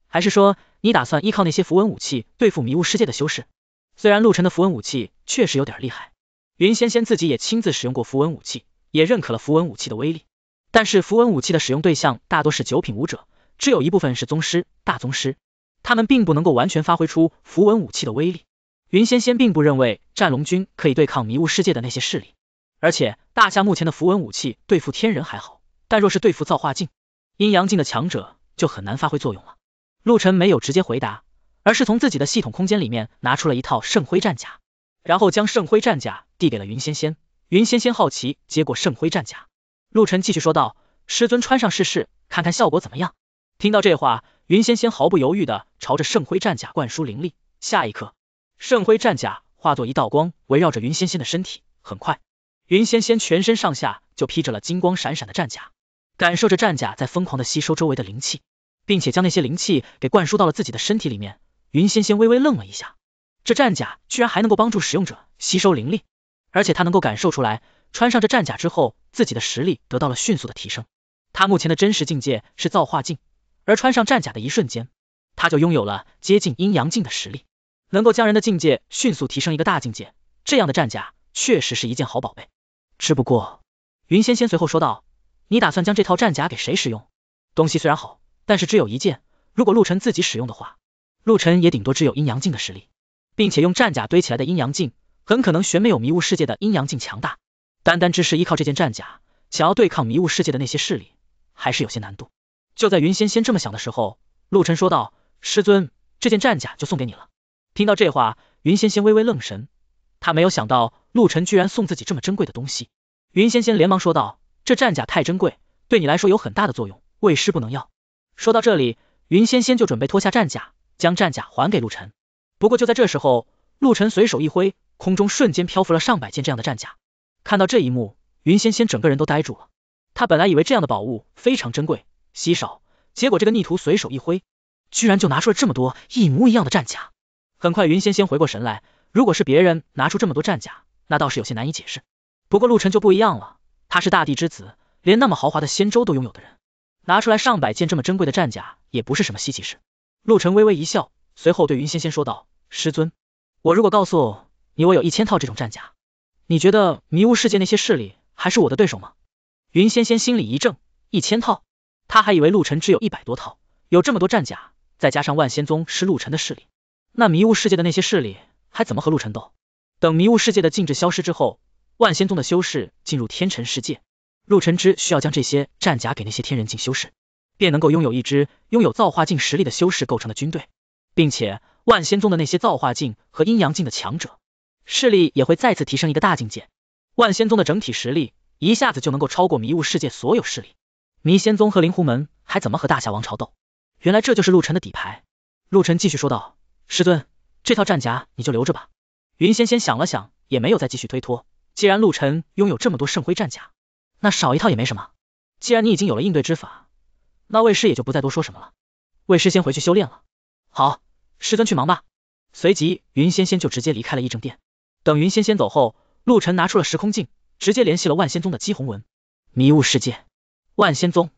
还是说你打算依靠那些符文武器对付迷雾世界的修士？”虽然陆晨的符文武器确实有点厉害，云仙仙自己也亲自使用过符文武器，也认可了符文武器的威力，但是符文武器的使用对象大多是九品武者，只有一部分是宗师、大宗师。他们并不能够完全发挥出符文武器的威力。云仙仙并不认为战龙军可以对抗迷雾世界的那些势力，而且大夏目前的符文武器对付天人还好，但若是对付造化境、阴阳境的强者，就很难发挥作用了。陆晨没有直接回答，而是从自己的系统空间里面拿出了一套圣辉战甲，然后将圣辉战甲递给了云仙仙。云仙仙好奇接过圣辉战甲，陆晨继续说道：“师尊穿上试试，看看效果怎么样。”听到这话，云仙仙毫不犹豫的朝着圣辉战甲灌输灵力。下一刻，圣辉战甲化作一道光，围绕着云仙仙的身体。很快，云仙仙全身上下就披着了金光闪闪的战甲。感受着战甲在疯狂的吸收周围的灵气，并且将那些灵气给灌输到了自己的身体里面。云仙仙微微愣了一下，这战甲居然还能够帮助使用者吸收灵力，而且他能够感受出来，穿上这战甲之后，自己的实力得到了迅速的提升。他目前的真实境界是造化境。而穿上战甲的一瞬间，他就拥有了接近阴阳镜的实力，能够将人的境界迅速提升一个大境界。这样的战甲确实是一件好宝贝。只不过，云仙仙随后说道：“你打算将这套战甲给谁使用？东西虽然好，但是只有一件。如果陆晨自己使用的话，陆晨也顶多只有阴阳镜的实力，并且用战甲堆起来的阴阳镜，很可能悬没有迷雾世界的阴阳镜强大。单单只是依靠这件战甲，想要对抗迷雾世界的那些势力，还是有些难度。”就在云仙仙这么想的时候，陆晨说道：“师尊，这件战甲就送给你了。”听到这话，云仙仙微微愣神，他没有想到陆晨居然送自己这么珍贵的东西。云仙仙连忙说道：“这战甲太珍贵，对你来说有很大的作用，为师不能要。”说到这里，云仙仙就准备脱下战甲，将战甲还给陆晨。不过就在这时候，陆晨随手一挥，空中瞬间漂浮了上百件这样的战甲。看到这一幕，云仙仙整个人都呆住了。他本来以为这样的宝物非常珍贵。稀少，结果这个逆徒随手一挥，居然就拿出了这么多一模一样的战甲。很快云仙仙回过神来，如果是别人拿出这么多战甲，那倒是有些难以解释。不过陆晨就不一样了，他是大地之子，连那么豪华的仙舟都拥有的人，拿出来上百件这么珍贵的战甲也不是什么稀奇事。陆晨微微一笑，随后对云仙仙说道：“师尊，我如果告诉你我有一千套这种战甲，你觉得迷雾世界那些势力还是我的对手吗？”云仙仙心里一怔，一千套。他还以为陆晨只有一百多套，有这么多战甲，再加上万仙宗是陆晨的势力，那迷雾世界的那些势力还怎么和陆晨斗？等迷雾世界的禁制消失之后，万仙宗的修士进入天辰世界，陆晨之需要将这些战甲给那些天人境修士，便能够拥有一支拥有造化境实力的修士构成的军队，并且万仙宗的那些造化境和阴阳境的强者势力也会再次提升一个大境界，万仙宗的整体实力一下子就能够超过迷雾世界所有势力。迷仙宗和灵狐门还怎么和大夏王朝斗？原来这就是陆晨的底牌。陆晨继续说道，师尊，这套战甲你就留着吧。云仙仙想了想，也没有再继续推脱。既然陆晨拥有这么多圣辉战甲，那少一套也没什么。既然你已经有了应对之法，那魏师也就不再多说什么了。魏师先回去修炼了。好，师尊去忙吧。随即云仙仙就直接离开了议政殿。等云仙仙走后，陆晨拿出了时空镜，直接联系了万仙宗的姬红文。迷雾世界。万仙宗，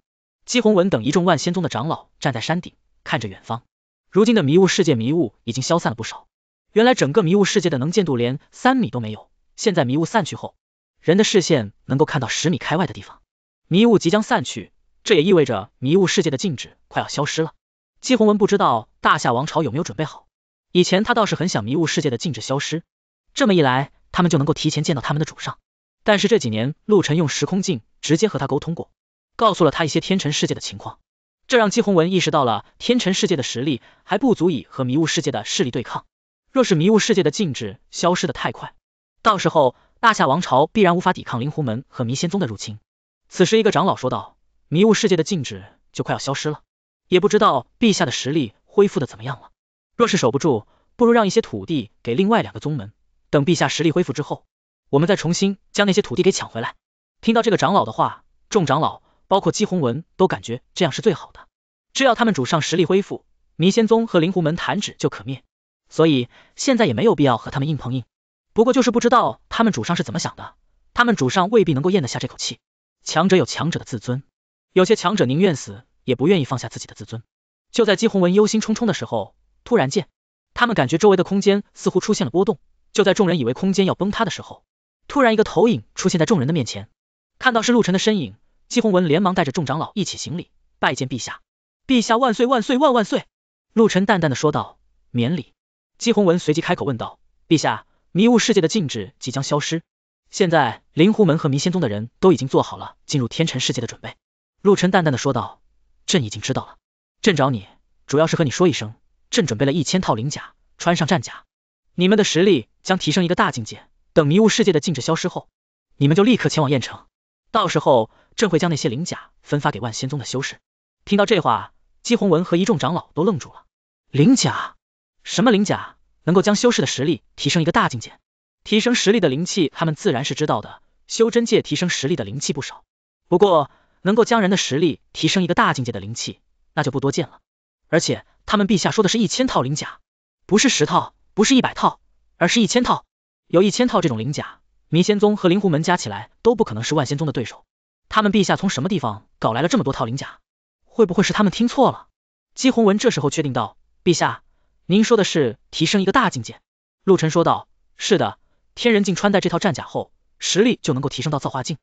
姬宏文等一众万仙宗的长老站在山顶，看着远方。如今的迷雾世界，迷雾已经消散了不少。原来整个迷雾世界的能见度连三米都没有，现在迷雾散去后，人的视线能够看到十米开外的地方。迷雾即将散去，这也意味着迷雾世界的静止快要消失了。姬宏文不知道大夏王朝有没有准备好。以前他倒是很想迷雾世界的静止消失，这么一来他们就能够提前见到他们的主上。但是这几年陆晨用时空镜直接和他沟通过。告诉了他一些天辰世界的情况，这让姬宏文意识到了天辰世界的实力还不足以和迷雾世界的势力对抗。若是迷雾世界的禁制消失的太快，到时候大夏王朝必然无法抵抗灵狐门和迷仙宗的入侵。此时一个长老说道：“迷雾世界的禁制就快要消失了，也不知道陛下的实力恢复的怎么样了。若是守不住，不如让一些土地给另外两个宗门，等陛下实力恢复之后，我们再重新将那些土地给抢回来。”听到这个长老的话，众长老。包括姬宏文都感觉这样是最好的，只要他们主上实力恢复，迷仙宗和灵狐门弹指就可灭，所以现在也没有必要和他们硬碰硬。不过就是不知道他们主上是怎么想的，他们主上未必能够咽得下这口气。强者有强者的自尊，有些强者宁愿死也不愿意放下自己的自尊。就在姬宏文忧心忡忡的时候，突然间，他们感觉周围的空间似乎出现了波动。就在众人以为空间要崩塌的时候，突然一个投影出现在众人的面前，看到是陆晨的身影。姬宏文连忙带着众长老一起行礼，拜见陛下，陛下万岁万岁万万岁。陆晨淡淡的说道，免礼。姬宏文随即开口问道，陛下，迷雾世界的禁制即将消失，现在灵狐门和迷仙宗的人都已经做好了进入天辰世界的准备。陆晨淡淡的说道，朕已经知道了，朕找你主要是和你说一声，朕准备了一千套灵甲，穿上战甲，你们的实力将提升一个大境界。等迷雾世界的禁制消失后，你们就立刻前往燕城。到时候，朕会将那些灵甲分发给万仙宗的修士。听到这话，姬宏文和一众长老都愣住了。灵甲？什么灵甲？能够将修士的实力提升一个大境界？提升实力的灵气，他们自然是知道的。修真界提升实力的灵气不少，不过能够将人的实力提升一个大境界的灵气，那就不多见了。而且，他们陛下说的是一千套灵甲，不是十套，不是一百套，而是一千套，有一千套这种灵甲。迷仙宗和灵狐门加起来都不可能是万仙宗的对手。他们陛下从什么地方搞来了这么多套灵甲？会不会是他们听错了？姬宏文这时候确定道：“陛下，您说的是提升一个大境界？”陆尘说道：“是的，天人境穿戴这套战甲后，实力就能够提升到造化境；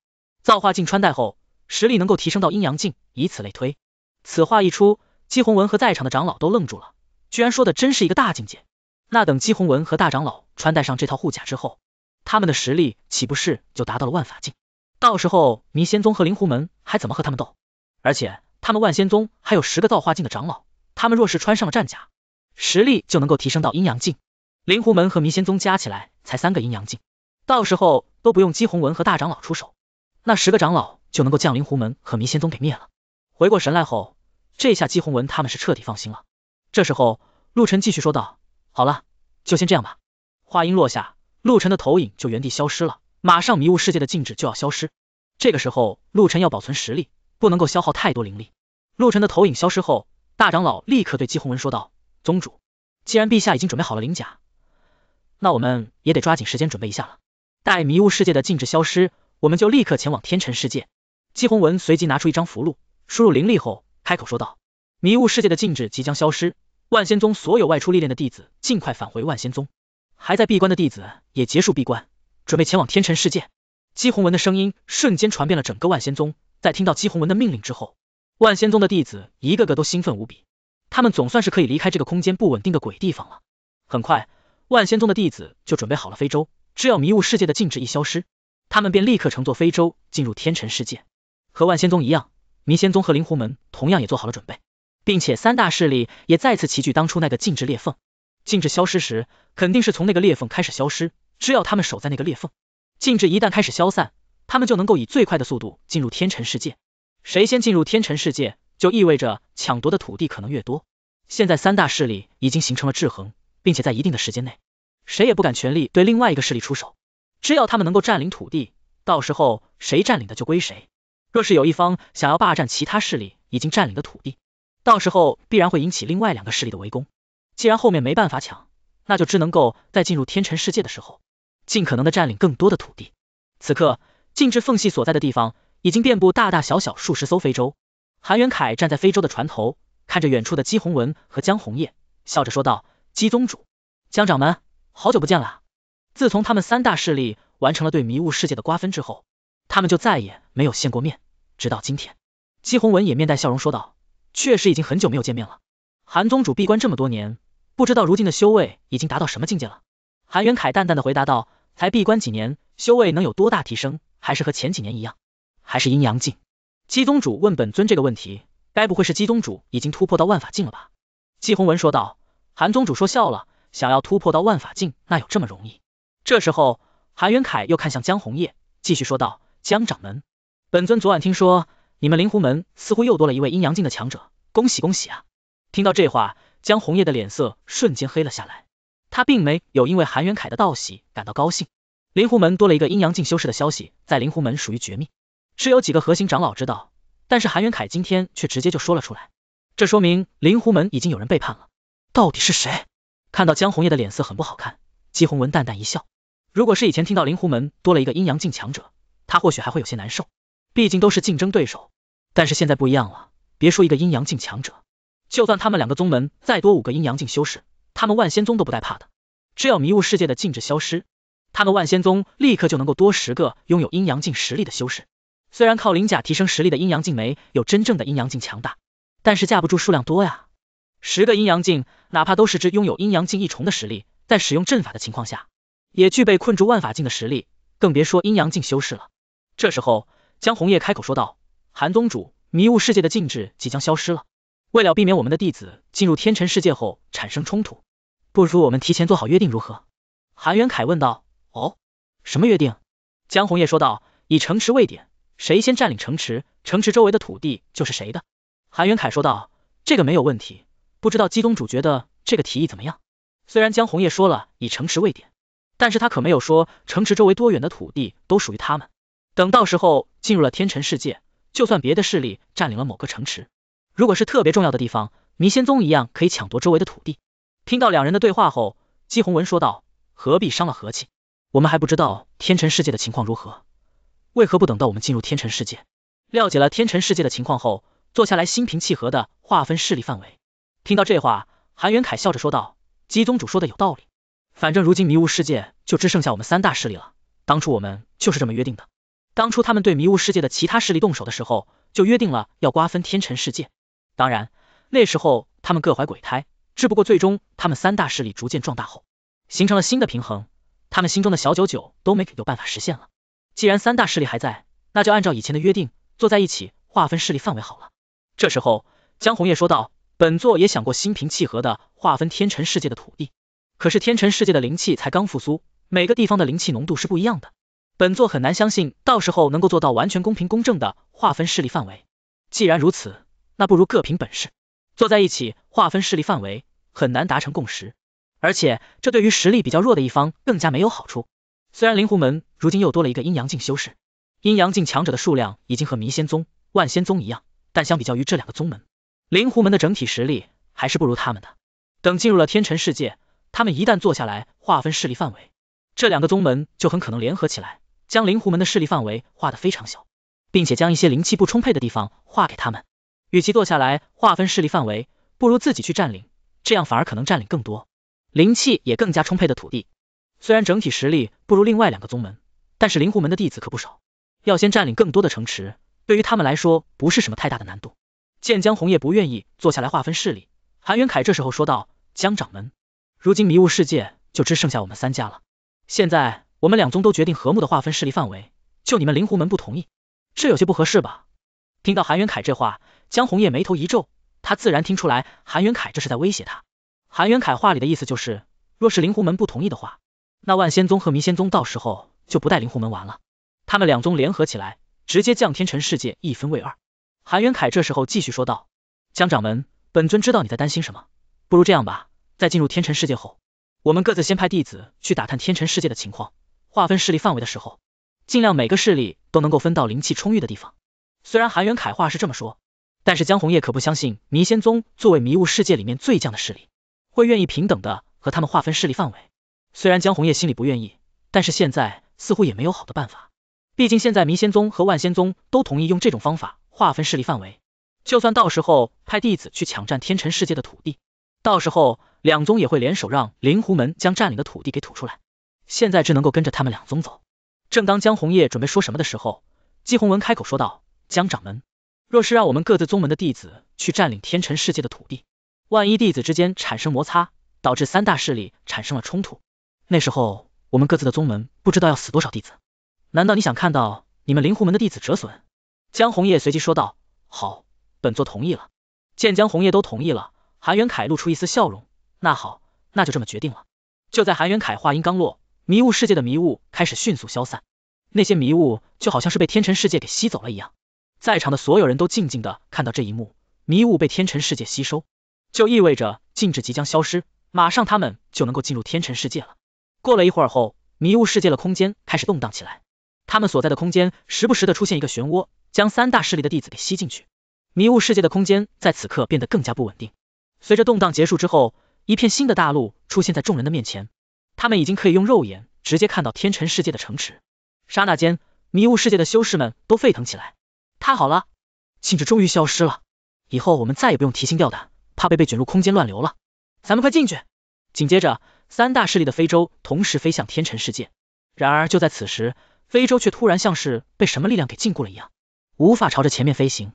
造化境穿戴后，实力能够提升到阴阳境，以此类推。”此话一出，姬宏文和在场的长老都愣住了，居然说的真是一个大境界。那等姬宏文和大长老穿戴上这套护甲之后，他们的实力岂不是就达到了万法境？到时候迷仙宗和灵狐门还怎么和他们斗？而且他们万仙宗还有十个造化境的长老，他们若是穿上了战甲，实力就能够提升到阴阳境。灵狐门和迷仙宗加起来才三个阴阳境，到时候都不用姬宏文和大长老出手，那十个长老就能够将灵狐门和迷仙宗给灭了。回过神来后，这下姬宏文他们是彻底放心了。这时候，陆晨继续说道：“好了，就先这样吧。”话音落下。陆晨的投影就原地消失了，马上迷雾世界的禁制就要消失。这个时候，陆晨要保存实力，不能够消耗太多灵力。陆晨的投影消失后，大长老立刻对姬宏文说道：“宗主，既然陛下已经准备好了灵甲，那我们也得抓紧时间准备一下了。待迷雾世界的禁制消失，我们就立刻前往天辰世界。”姬宏文随即拿出一张符箓，输入灵力后，开口说道：“迷雾世界的禁制即将消失，万仙宗所有外出历练的弟子，尽快返回万仙宗。”还在闭关的弟子也结束闭关，准备前往天辰世界。姬宏文的声音瞬间传遍了整个万仙宗，在听到姬宏文的命令之后，万仙宗的弟子一个个都兴奋无比，他们总算是可以离开这个空间不稳定的鬼地方了。很快，万仙宗的弟子就准备好了飞舟，只要迷雾世界的禁制一消失，他们便立刻乘坐飞舟进入天辰世界。和万仙宗一样，迷仙宗和灵狐门同样也做好了准备，并且三大势力也再次齐聚当初那个禁制裂缝。禁制消失时，肯定是从那个裂缝开始消失。只要他们守在那个裂缝，禁制一旦开始消散，他们就能够以最快的速度进入天辰世界。谁先进入天辰世界，就意味着抢夺的土地可能越多。现在三大势力已经形成了制衡，并且在一定的时间内，谁也不敢全力对另外一个势力出手。只要他们能够占领土地，到时候谁占领的就归谁。若是有一方想要霸占其他势力已经占领的土地，到时候必然会引起另外两个势力的围攻。既然后面没办法抢，那就只能够在进入天辰世界的时候，尽可能的占领更多的土地。此刻，静置缝隙所在的地方已经遍布大大小小数十艘飞舟。韩元凯站在飞舟的船头，看着远处的姬红文和江红叶，笑着说道：“姬宗主，江掌门，好久不见了。自从他们三大势力完成了对迷雾世界的瓜分之后，他们就再也没有见过面，直到今天。”姬红文也面带笑容说道：“确实已经很久没有见面了。韩宗主闭关这么多年。”不知道如今的修为已经达到什么境界了？韩元凯淡淡的回答道，才闭关几年，修为能有多大提升？还是和前几年一样，还是阴阳境？姬宗主问本尊这个问题，该不会是姬宗主已经突破到万法境了吧？姬宏文说道，韩宗主说笑了，想要突破到万法境，那有这么容易？这时候，韩元凯又看向江红叶，继续说道，江掌门，本尊昨晚听说你们灵狐门似乎又多了一位阴阳境的强者，恭喜恭喜啊！听到这话。江红叶的脸色瞬间黑了下来，他并没有因为韩元凯的道喜感到高兴。灵狐门多了一个阴阳镜修士的消息，在灵狐门属于绝密，只有几个核心长老知道。但是韩元凯今天却直接就说了出来，这说明灵狐门已经有人背叛了。到底是谁？看到江红叶的脸色很不好看，姬红文淡淡一笑。如果是以前听到灵狐门多了一个阴阳镜强者，他或许还会有些难受，毕竟都是竞争对手。但是现在不一样了，别说一个阴阳镜强者。就算他们两个宗门再多五个阴阳镜修士，他们万仙宗都不带怕的。只要迷雾世界的禁制消失，他们万仙宗立刻就能够多十个拥有阴阳镜实力的修士。虽然靠灵甲提升实力的阴阳镜没有真正的阴阳镜强大，但是架不住数量多呀。十个阴阳镜，哪怕都是只拥有阴阳镜一重的实力，在使用阵法的情况下，也具备困住万法镜的实力，更别说阴阳镜修士了。这时候，江红叶开口说道：“韩宗主，迷雾世界的禁制即将消失了。”为了避免我们的弟子进入天辰世界后产生冲突，不如我们提前做好约定，如何？韩元凯问道。哦，什么约定？江红叶说道。以城池为点，谁先占领城池，城池周围的土地就是谁的。韩元凯说道，这个没有问题。不知道姬东主觉得这个提议怎么样？虽然江红叶说了以城池为点，但是他可没有说城池周围多远的土地都属于他们。等到时候进入了天辰世界，就算别的势力占领了某个城池。如果是特别重要的地方，迷仙宗一样可以抢夺周围的土地。听到两人的对话后，姬宏文说道：“何必伤了和气？我们还不知道天辰世界的情况如何，为何不等到我们进入天辰世界，了解了天辰世界的情况后，坐下来心平气和的划分势力范围？”听到这话，韩元凯笑着说道：“姬宗主说的有道理，反正如今迷雾世界就只剩下我们三大势力了。当初我们就是这么约定的。当初他们对迷雾世界的其他势力动手的时候，就约定了要瓜分天辰世界。”当然，那时候他们各怀鬼胎，只不过最终他们三大势力逐渐壮大后，形成了新的平衡，他们心中的小九九都没有办法实现了。既然三大势力还在，那就按照以前的约定坐在一起划分势力范围好了。这时候，江红叶说道：“本座也想过心平气和的划分天辰世界的土地，可是天辰世界的灵气才刚复苏，每个地方的灵气浓度是不一样的，本座很难相信到时候能够做到完全公平公正的划分势力范围。既然如此。”那不如各凭本事，坐在一起划分势力范围，很难达成共识，而且这对于实力比较弱的一方更加没有好处。虽然灵狐门如今又多了一个阴阳境修士，阴阳境强者的数量已经和迷仙宗、万仙宗一样，但相比较于这两个宗门，灵狐门的整体实力还是不如他们的。等进入了天辰世界，他们一旦坐下来划分势力范围，这两个宗门就很可能联合起来，将灵狐门的势力范围划得非常小，并且将一些灵气不充沛的地方划给他们。与其坐下来划分势力范围，不如自己去占领，这样反而可能占领更多灵气也更加充沛的土地。虽然整体实力不如另外两个宗门，但是灵狐门的弟子可不少，要先占领更多的城池，对于他们来说不是什么太大的难度。见江红叶不愿意坐下来划分势力，韩元凯这时候说道：“江掌门，如今迷雾世界就只剩下我们三家了。现在我们两宗都决定和睦的划分势力范围，就你们灵狐门不同意，这有些不合适吧？”听到韩元凯这话。江红叶眉头一皱，他自然听出来韩元凯这是在威胁他。韩元凯话里的意思就是，若是灵狐门不同意的话，那万仙宗和迷仙宗到时候就不带灵狐门玩了。他们两宗联合起来，直接将天辰世界一分为二。韩元凯这时候继续说道：“江掌门，本尊知道你在担心什么。不如这样吧，在进入天辰世界后，我们各自先派弟子去打探天辰世界的情况，划分势力范围的时候，尽量每个势力都能够分到灵气充裕的地方。”虽然韩元凯话是这么说。但是江红叶可不相信迷仙宗作为迷雾世界里面最强的势力，会愿意平等的和他们划分势力范围。虽然江红叶心里不愿意，但是现在似乎也没有好的办法。毕竟现在迷仙宗和万仙宗都同意用这种方法划分势力范围，就算到时候派弟子去抢占天辰世界的土地，到时候两宗也会联手让灵狐门将占领的土地给吐出来。现在只能够跟着他们两宗走。正当江红叶准备说什么的时候，姬红文开口说道：“江掌门。”若是让我们各自宗门的弟子去占领天辰世界的土地，万一弟子之间产生摩擦，导致三大势力产生了冲突，那时候我们各自的宗门不知道要死多少弟子。难道你想看到你们灵狐门的弟子折损？江红叶随即说道。好，本座同意了。见江红叶都同意了，韩元凯露出一丝笑容。那好，那就这么决定了。就在韩元凯话音刚落，迷雾世界的迷雾开始迅速消散，那些迷雾就好像是被天辰世界给吸走了一样。在场的所有人都静静的看到这一幕，迷雾被天辰世界吸收，就意味着禁制即将消失，马上他们就能够进入天辰世界了。过了一会儿后，迷雾世界的空间开始动荡起来，他们所在的空间时不时的出现一个漩涡，将三大势力的弟子给吸进去。迷雾世界的空间在此刻变得更加不稳定。随着动荡结束之后，一片新的大陆出现在众人的面前，他们已经可以用肉眼直接看到天辰世界的城池。刹那间，迷雾世界的修士们都沸腾起来。太好了，性质终于消失了，以后我们再也不用提心吊胆，怕被被卷入空间乱流了。咱们快进去。紧接着，三大势力的非洲同时飞向天辰世界。然而就在此时，非洲却突然像是被什么力量给禁锢了一样，无法朝着前面飞行。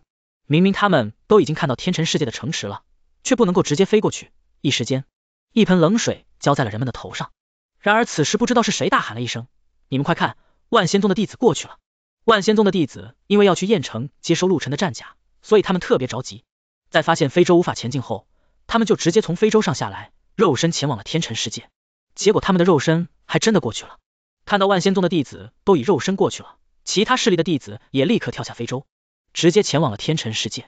明明他们都已经看到天辰世界的城池了，却不能够直接飞过去。一时间，一盆冷水浇在了人们的头上。然而此时不知道是谁大喊了一声，你们快看，万仙宗的弟子过去了。万仙宗的弟子因为要去燕城接收陆尘的战甲，所以他们特别着急。在发现非洲无法前进后，他们就直接从非洲上下来，肉身前往了天辰世界。结果他们的肉身还真的过去了。看到万仙宗的弟子都以肉身过去了，其他势力的弟子也立刻跳下非洲，直接前往了天辰世界。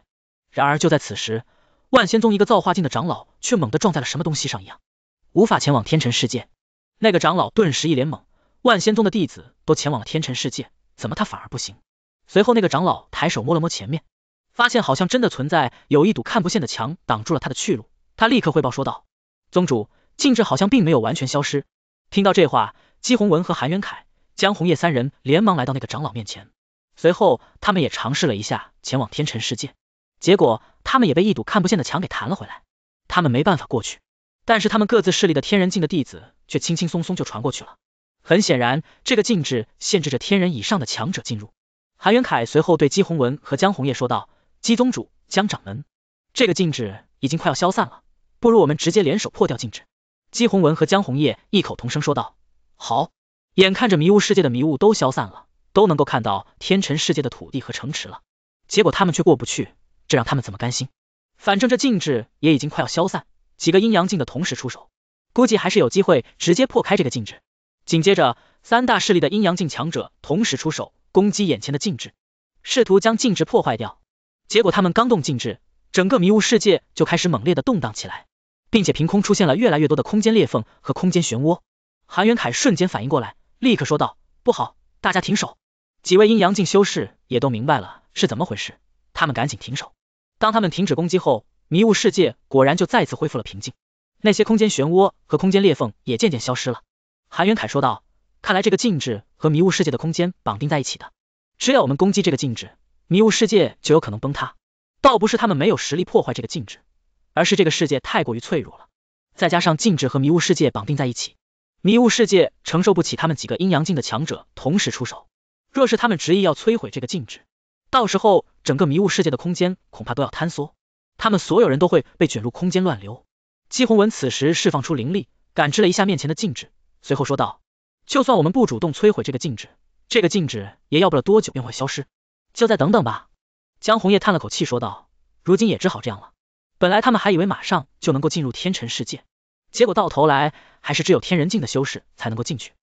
然而就在此时，万仙宗一个造化境的长老却猛地撞在了什么东西上一样，无法前往天辰世界。那个长老顿时一脸懵，万仙宗的弟子都前往了天辰世界。怎么他反而不行？随后那个长老抬手摸了摸前面，发现好像真的存在有一堵看不见的墙挡住了他的去路，他立刻汇报说道：“宗主，禁制好像并没有完全消失。”听到这话，姬宏文和韩元凯、江红叶三人连忙来到那个长老面前，随后他们也尝试了一下前往天辰世界，结果他们也被一堵看不见的墙给弹了回来，他们没办法过去，但是他们各自势力的天人境的弟子却轻轻松松就传过去了。很显然，这个禁制限制着天人以上的强者进入。韩元凯随后对姬宏文和江红叶说道：“姬宗主，江掌门，这个禁制已经快要消散了，不如我们直接联手破掉禁制。”姬宏文和江红叶异口同声说道：“好！”眼看着迷雾世界的迷雾都消散了，都能够看到天辰世界的土地和城池了，结果他们却过不去，这让他们怎么甘心？反正这禁制也已经快要消散，几个阴阳镜的同时出手，估计还是有机会直接破开这个禁制。紧接着，三大势力的阴阳境强者同时出手攻击眼前的禁制，试图将禁制破坏掉。结果他们刚动禁制，整个迷雾世界就开始猛烈的动荡起来，并且凭空出现了越来越多的空间裂缝和空间漩涡。韩元凯瞬间反应过来，立刻说道：“不好，大家停手！”几位阴阳境修士也都明白了是怎么回事，他们赶紧停手。当他们停止攻击后，迷雾世界果然就再次恢复了平静，那些空间漩涡和空间裂缝也渐渐消失了。韩元凯说道：“看来这个禁制和迷雾世界的空间绑定在一起的，只要我们攻击这个禁制，迷雾世界就有可能崩塌。倒不是他们没有实力破坏这个禁制，而是这个世界太过于脆弱了。再加上禁制和迷雾世界绑定在一起，迷雾世界承受不起他们几个阴阳镜的强者同时出手。若是他们执意要摧毁这个禁制，到时候整个迷雾世界的空间恐怕都要坍缩，他们所有人都会被卷入空间乱流。”姬宏文此时释放出灵力，感知了一下面前的禁制。随后说道：“就算我们不主动摧毁这个禁制，这个禁制也要不了多久便会消失，就再等等吧。”江红叶叹了口气说道：“如今也只好这样了。本来他们还以为马上就能够进入天辰世界，结果到头来还是只有天人境的修士才能够进去。”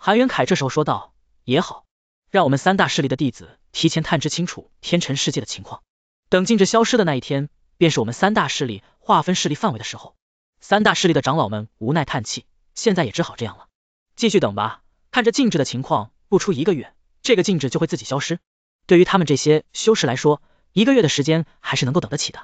韩元凯这时候说道：“也好，让我们三大势力的弟子提前探知清楚天辰世界的情况，等禁制消失的那一天，便是我们三大势力划分势力范围的时候。”三大势力的长老们无奈叹气，现在也只好这样了。继续等吧，看着静制的情况，不出一个月，这个禁制就会自己消失。对于他们这些修士来说，一个月的时间还是能够等得起的。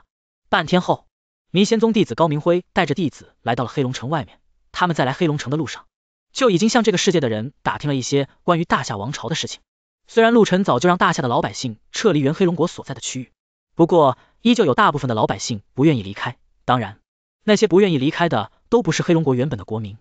半天后，迷仙宗弟子高明辉带着弟子来到了黑龙城外面。他们在来黑龙城的路上，就已经向这个世界的人打听了一些关于大夏王朝的事情。虽然陆晨早就让大夏的老百姓撤离原黑龙国所在的区域，不过依旧有大部分的老百姓不愿意离开。当然，那些不愿意离开的，都不是黑龙国原本的国民。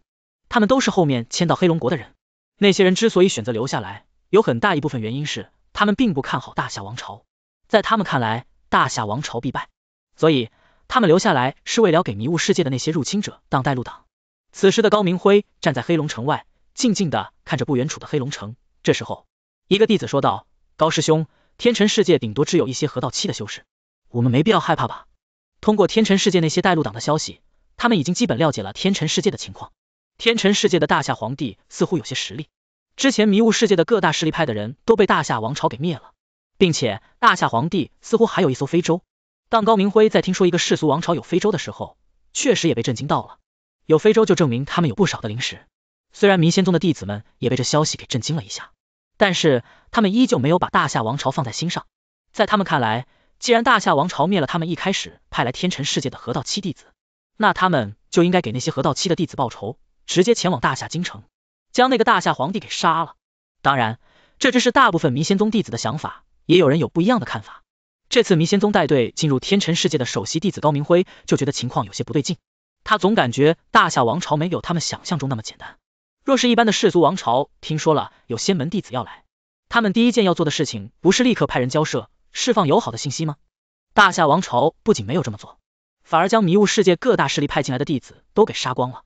他们都是后面迁到黑龙国的人。那些人之所以选择留下来，有很大一部分原因是他们并不看好大夏王朝，在他们看来，大夏王朝必败，所以他们留下来是为了给迷雾世界的那些入侵者当带路党。此时的高明辉站在黑龙城外，静静的看着不远处的黑龙城。这时候，一个弟子说道：“高师兄，天辰世界顶多只有一些河道期的修士，我们没必要害怕吧？”通过天辰世界那些带路党的消息，他们已经基本了解了天辰世界的情况。天辰世界的大夏皇帝似乎有些实力，之前迷雾世界的各大势力派的人都被大夏王朝给灭了，并且大夏皇帝似乎还有一艘非洲。当高明辉在听说一个世俗王朝有非洲的时候，确实也被震惊到了。有非洲就证明他们有不少的灵石。虽然迷仙宗的弟子们也被这消息给震惊了一下，但是他们依旧没有把大夏王朝放在心上。在他们看来，既然大夏王朝灭了他们一开始派来天辰世界的河道七弟子，那他们就应该给那些河道七的弟子报仇。直接前往大夏京城，将那个大夏皇帝给杀了。当然，这只是大部分迷仙宗弟子的想法，也有人有不一样的看法。这次迷仙宗带队进入天辰世界的首席弟子高明辉就觉得情况有些不对劲，他总感觉大夏王朝没有他们想象中那么简单。若是一般的世俗王朝，听说了有仙门弟子要来，他们第一件要做的事情不是立刻派人交涉，释放友好的信息吗？大夏王朝不仅没有这么做，反而将迷雾世界各大势力派进来的弟子都给杀光了。